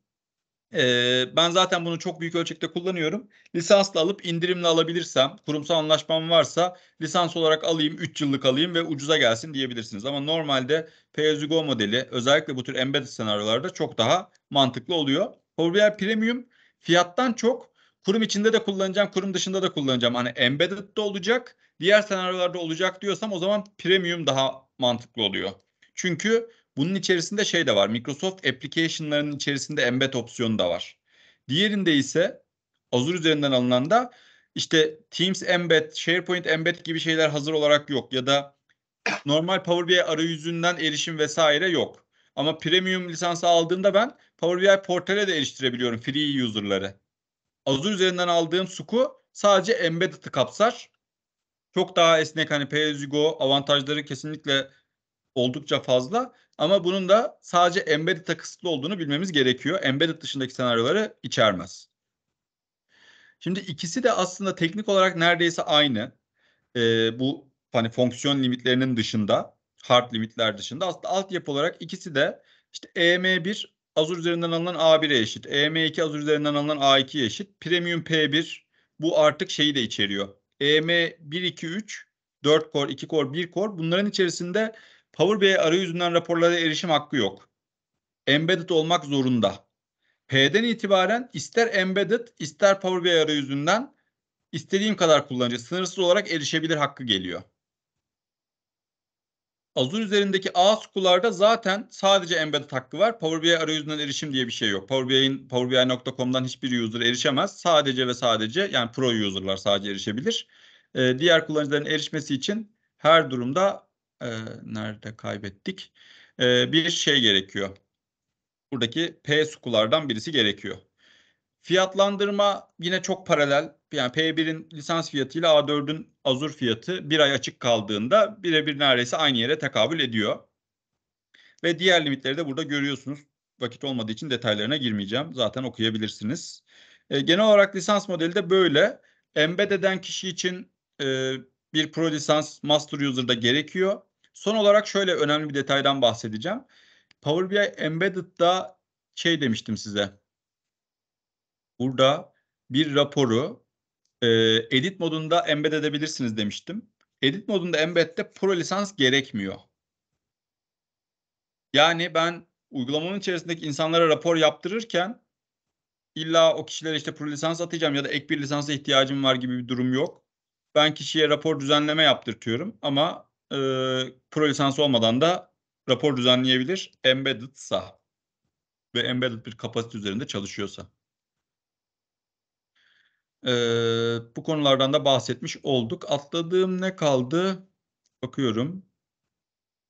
ee, ben zaten bunu çok büyük ölçekte kullanıyorum. Lisansla alıp indirimle alabilirsem, kurumsal anlaşmam varsa lisans olarak alayım, 3 yıllık alayım ve ucuza gelsin diyebilirsiniz. Ama normalde pay modeli özellikle bu tür embedded senaryolarda çok daha mantıklı oluyor. Power BI Premium fiyattan çok kurum içinde de kullanacağım, kurum dışında da kullanacağım. Hani embedded de olacak, diğer senaryolarda olacak diyorsam o zaman premium daha mantıklı oluyor. Çünkü bunun içerisinde şey de var. Microsoft application'larının içerisinde embed opsiyonu da var. Diğerinde ise Azure üzerinden alınan da işte Teams embed, SharePoint embed gibi şeyler hazır olarak yok ya da normal Power BI arayüzünden erişim vesaire yok. Ama premium lisansı aldığımda ben Power BI portale de eriştirebiliyorum free user'ları. Azure üzerinden aldığım suku sadece embed'i kapsar. Çok daha esnek hani pay as you go avantajları kesinlikle oldukça fazla ama bunun da sadece embedded'e kısıtlı olduğunu bilmemiz gerekiyor. Embedded dışındaki senaryoları içermez. Şimdi ikisi de aslında teknik olarak neredeyse aynı. Ee, bu hani fonksiyon limitlerinin dışında, hard limitler dışında aslında altyapı olarak ikisi de işte EM1 Azure üzerinden alınan A1'e eşit, EM2 Azure üzerinden alınan A2'ye eşit, Premium P1 bu artık şeyi de içeriyor. EM1 2 3 4 core, 2 core, 1 core bunların içerisinde Power BI arayüzünden raporlara erişim hakkı yok. Embedded olmak zorunda. P'den itibaren ister embedded ister Power BI arayüzünden istediğim kadar kullanıcı sınırsız olarak erişebilir hakkı geliyor. Azure üzerindeki ASQ'larda zaten sadece embedded hakkı var. Power BI arayüzünden erişim diye bir şey yok. Power BI'nin powerbi.com'dan hiçbir user erişemez. Sadece ve sadece yani pro user'lar sadece erişebilir. Ee, diğer kullanıcıların erişmesi için her durumda e, nerede kaybettik? E, bir şey gerekiyor. Buradaki P sukulardan birisi gerekiyor. Fiyatlandırma yine çok paralel. Yani P1'in lisans fiyatı ile A4'ün azur fiyatı bir ay açık kaldığında birebir neredeyse aynı yere tekabül ediyor. Ve diğer limitleri de burada görüyorsunuz. Vakit olmadığı için detaylarına girmeyeceğim. Zaten okuyabilirsiniz. E, genel olarak lisans modeli de böyle. Embed eden kişi için e, bir pro lisans master user'da gerekiyor. Son olarak şöyle önemli bir detaydan bahsedeceğim. Power BI Embedded'da şey demiştim size. Burada bir raporu e, edit modunda embed edebilirsiniz demiştim. Edit modunda embed'de pro lisans gerekmiyor. Yani ben uygulamanın içerisindeki insanlara rapor yaptırırken illa o kişilere işte pro lisans atacağım ya da ek bir lisansa ihtiyacım var gibi bir durum yok. Ben kişiye rapor düzenleme yaptırtıyorum ama e, pro lisansı olmadan da rapor düzenleyebilir embedded sağ ve embedded bir kapasite üzerinde çalışıyorsa. Ee, bu konulardan da bahsetmiş olduk. Atladığım ne kaldı? Bakıyorum.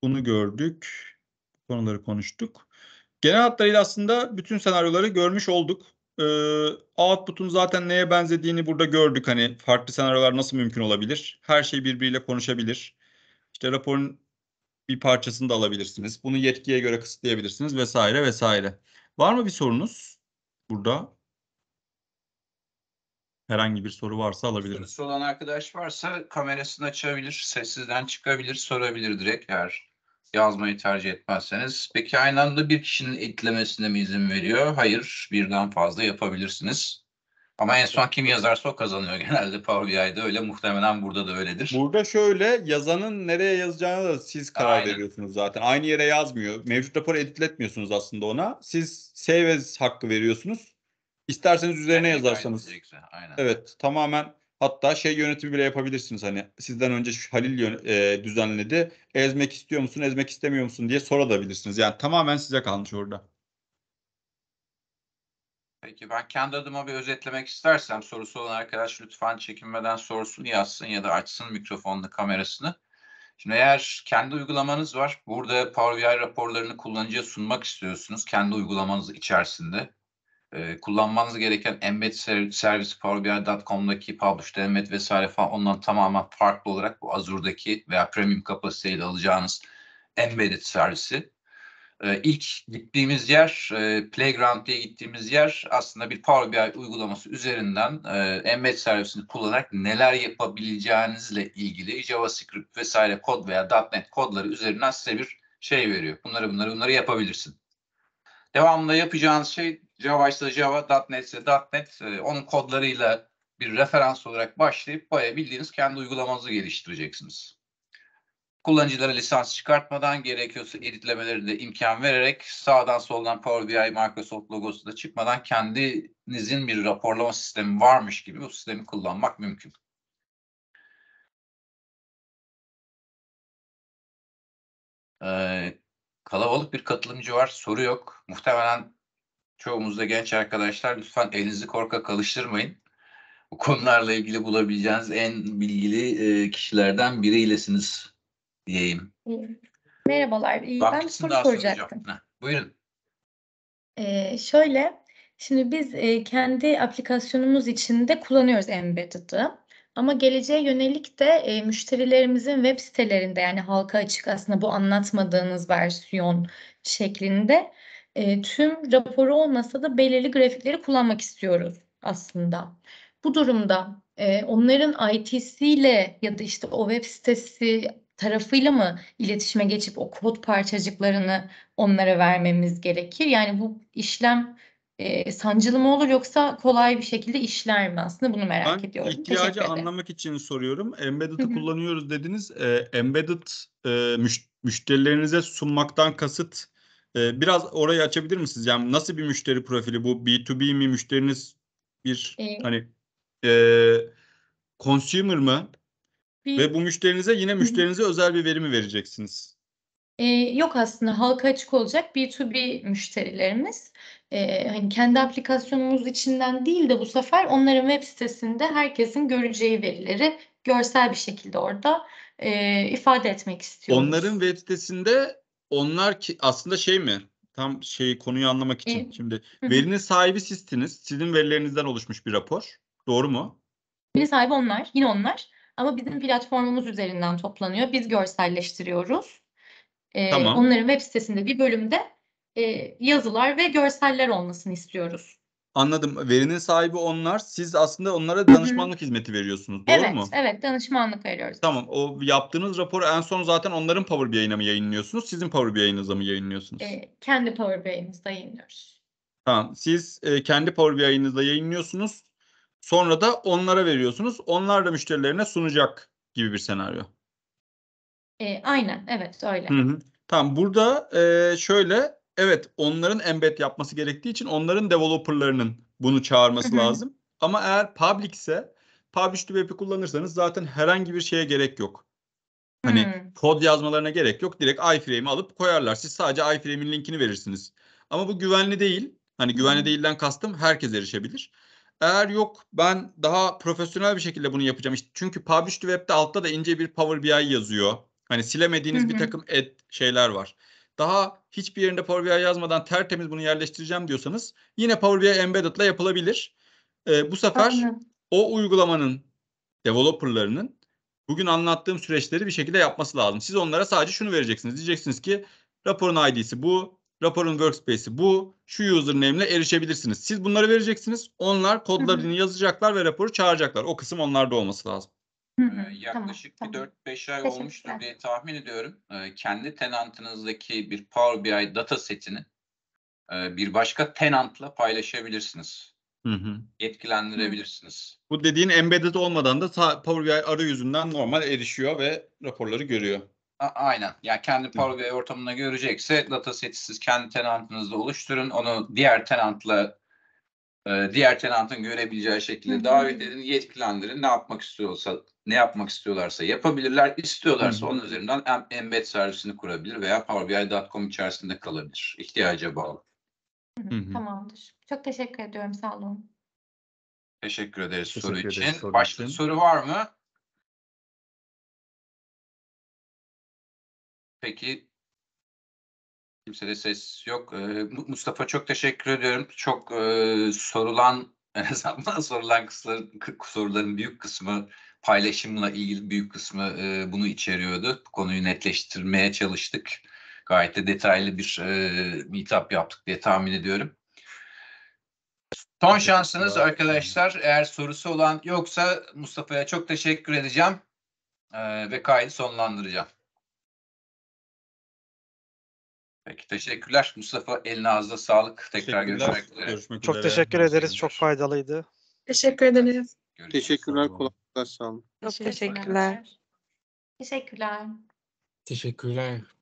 Bunu gördük. Konuları konuştuk. Genel hatlarıyla aslında bütün senaryoları görmüş olduk. Ee, output'un zaten neye benzediğini burada gördük. Hani farklı senaryolar nasıl mümkün olabilir? Her şey birbiriyle konuşabilir. İşte raporun bir parçasını da alabilirsiniz. Bunu yetkiye göre kısıtlayabilirsiniz vesaire vesaire. Var mı bir sorunuz burada? Herhangi bir soru varsa alabiliriz. Sorusu olan arkadaş varsa kamerasını açabilir, sessizden çıkabilir, sorabilir direkt eğer yazmayı tercih etmezseniz. Peki aynı anda bir kişinin eklemesine mi izin veriyor? Hayır, birden fazla yapabilirsiniz. Ama en son kim yazarsa o kazanıyor [LAUGHS] genelde Power BI'de öyle muhtemelen burada da öyledir. Burada şöyle yazanın nereye yazacağını da siz karar Aynen. veriyorsunuz zaten. Aynı yere yazmıyor. Mevcut raporu editletmiyorsunuz aslında ona. Siz save as hakkı veriyorsunuz. İsterseniz üzerine Aynen. yazarsanız. Aynen. Evet tamamen hatta şey yönetimi bile yapabilirsiniz. Hani sizden önce Halil yön, e, düzenledi. Ezmek istiyor musun ezmek istemiyor musun diye sorabilirsiniz. Yani tamamen size kalmış orada. Peki ben kendi adıma bir özetlemek istersem sorusu olan arkadaş lütfen çekinmeden sorusunu yazsın ya da açsın mikrofonunu kamerasını. Şimdi eğer kendi uygulamanız var, burada Power BI raporlarını kullanıcıya sunmak istiyorsunuz kendi uygulamanız içerisinde. Ee, kullanmanız gereken embed servisi powerbi.com'daki publish, embed vesaire falan ondan tamamen farklı olarak bu Azure'daki veya premium kapasiteyle alacağınız embedded servisi e, ilk gittiğimiz yer, e, Playground diye gittiğimiz yer aslında bir Power BI uygulaması üzerinden e, embed servisini kullanarak neler yapabileceğinizle ilgili JavaScript vesaire kod veya .NET kodları üzerinden size bir şey veriyor. Bunları bunları bunları yapabilirsin. Devamında yapacağınız şey Java ise Java, .NET ise .NET e, onun kodlarıyla bir referans olarak başlayıp bayağı bildiğiniz kendi uygulamanızı geliştireceksiniz. Kullanıcılara lisans çıkartmadan gerekiyorsa editlemelerinde imkan vererek sağdan soldan Power BI Microsoft logosu da çıkmadan kendinizin bir raporlama sistemi varmış gibi bu sistemi kullanmak mümkün. Ee, kalabalık bir katılımcı var. Soru yok. Muhtemelen çoğumuzda genç arkadaşlar lütfen elinizi korkak alıştırmayın. Bu konularla ilgili bulabileceğiniz en bilgili e, kişilerden biriylesiniz diyeyim. Merhabalar. Ee, ben bir soru soracaktım. buyurun. Ee, şöyle, şimdi biz e, kendi aplikasyonumuz içinde kullanıyoruz Embedded'ı. Ama geleceğe yönelik de e, müşterilerimizin web sitelerinde yani halka açık aslında bu anlatmadığınız versiyon şeklinde e, tüm raporu olmasa da belirli grafikleri kullanmak istiyoruz aslında. Bu durumda e, onların IT'siyle ya da işte o web sitesi tarafıyla mı iletişime geçip o kod parçacıklarını onlara vermemiz gerekir? Yani bu işlem e, sancılı mı olur yoksa kolay bir şekilde işler mi aslında bunu merak ben ediyorum. İhtiyacı anlamak için soruyorum. Embedded'ı kullanıyoruz dediniz. E, embedded e, müş, müşterilerinize sunmaktan kasıt e, biraz orayı açabilir misiniz? Yani nasıl bir müşteri profili bu? B2B mi müşteriniz bir e, hani e, consumer mı? Bir, Ve bu müşterinize yine müşterinize özel bir verimi vereceksiniz. E, yok aslında halka açık olacak B2B müşterilerimiz. E, hani kendi aplikasyonumuz içinden değil de bu sefer onların web sitesinde herkesin göreceği verileri görsel bir şekilde orada e, ifade etmek istiyoruz. Onların web sitesinde onlar ki aslında şey mi? Tam şey konuyu anlamak için e, şimdi hı. verinin sahibi sizsiniz. Sizin verilerinizden oluşmuş bir rapor. Doğru mu? Veri sahibi onlar. Yine onlar. Ama bizim platformumuz üzerinden toplanıyor. Biz görselleştiriyoruz. Ee, tamam. Onların web sitesinde bir bölümde e, yazılar ve görseller olmasını istiyoruz. Anladım. Verinin sahibi onlar. Siz aslında onlara danışmanlık hizmeti veriyorsunuz. Doğru evet, mu? Evet. Danışmanlık veriyoruz. Tamam. O yaptığınız raporu en son zaten onların Power BI'ına mı yayınlıyorsunuz? Sizin Power BI'ınıza mı yayınlıyorsunuz? E, kendi Power BI'mızda yayınlıyoruz. Tamam. Siz e, kendi Power BI'nızda yayınlıyorsunuz. Sonra da onlara veriyorsunuz. Onlar da müşterilerine sunacak gibi bir senaryo. E, aynen evet öyle. Hı hı. Tamam burada e, şöyle evet onların embed yapması gerektiği için onların developerlarının bunu çağırması hı hı. lazım. Ama eğer public ise publish to kullanırsanız zaten herhangi bir şeye gerek yok. Hani hmm. kod yazmalarına gerek yok. Direkt iframe'i alıp koyarlar. Siz sadece iframe'in linkini verirsiniz. Ama bu güvenli değil. Hani güvenli değilden kastım herkes erişebilir. Eğer yok ben daha profesyonel bir şekilde bunu yapacağım. İşte çünkü Published Web'de altta da ince bir Power BI yazıyor. Hani silemediğiniz bir takım et şeyler var. Daha hiçbir yerinde Power BI yazmadan tertemiz bunu yerleştireceğim diyorsanız yine Power BI Embedded ile yapılabilir. Ee, bu sefer Aynen. o uygulamanın developerlarının bugün anlattığım süreçleri bir şekilde yapması lazım. Siz onlara sadece şunu vereceksiniz. Diyeceksiniz ki raporun ID'si bu, Raporun workspace'i bu. Şu username ile erişebilirsiniz. Siz bunları vereceksiniz. Onlar kodlarını Hı-hı. yazacaklar ve raporu çağıracaklar. O kısım onlarda olması lazım. hı ee, Yaklaşık tamam, bir tamam. 4-5 ay olmuştur diye tahmin ediyorum. Ee, kendi tenantınızdaki bir Power BI data setini e, bir başka tenantla paylaşabilirsiniz. Hı hı. Etkilendirebilirsiniz. Bu dediğin embedded olmadan da Power BI arayüzünden normal erişiyor ve raporları görüyor. A- aynen. Yani kendi Power BI ortamında görecekse seti siz kendi tenantınızda oluşturun. Onu diğer tenantla e, diğer tenantın görebileceği şekilde davet edin, yetkilendirin. Ne yapmak istiyorsa, ne yapmak istiyorlarsa yapabilirler. İstiyorlarsa Hı-hı. onun üzerinden embed servisini kurabilir veya Power BI.com içerisinde kalabilir. İhtiyaca bağlı. Hı-hı. Tamamdır. Çok teşekkür ediyorum. Sağ olun. Teşekkür ederiz teşekkür soru ederiz, için. Başka soru var mı? Peki kimse de ses yok. Ee, Mustafa çok teşekkür ediyorum. Çok e, sorulan [LAUGHS] en azından sorulan kısımların, soruların büyük kısmı paylaşımla ilgili büyük kısmı e, bunu içeriyordu. Bu konuyu netleştirmeye çalıştık. Gayet de detaylı bir e, meetup yaptık diye tahmin ediyorum. Son şansınız arkadaşlar. Eğer sorusu olan yoksa Mustafa'ya çok teşekkür edeceğim. Ee, ve kaydı sonlandıracağım. Peki teşekkürler Mustafa. Eline ağzına sağlık. Tekrar görüşmek üzere. Çok teşekkür ederiz. Çok faydalıydı. Teşekkür ederiz. Görüşmek teşekkürler. Kolaylıklar sağ olun. Çok teşekkürler. Teşekkürler. Teşekkürler.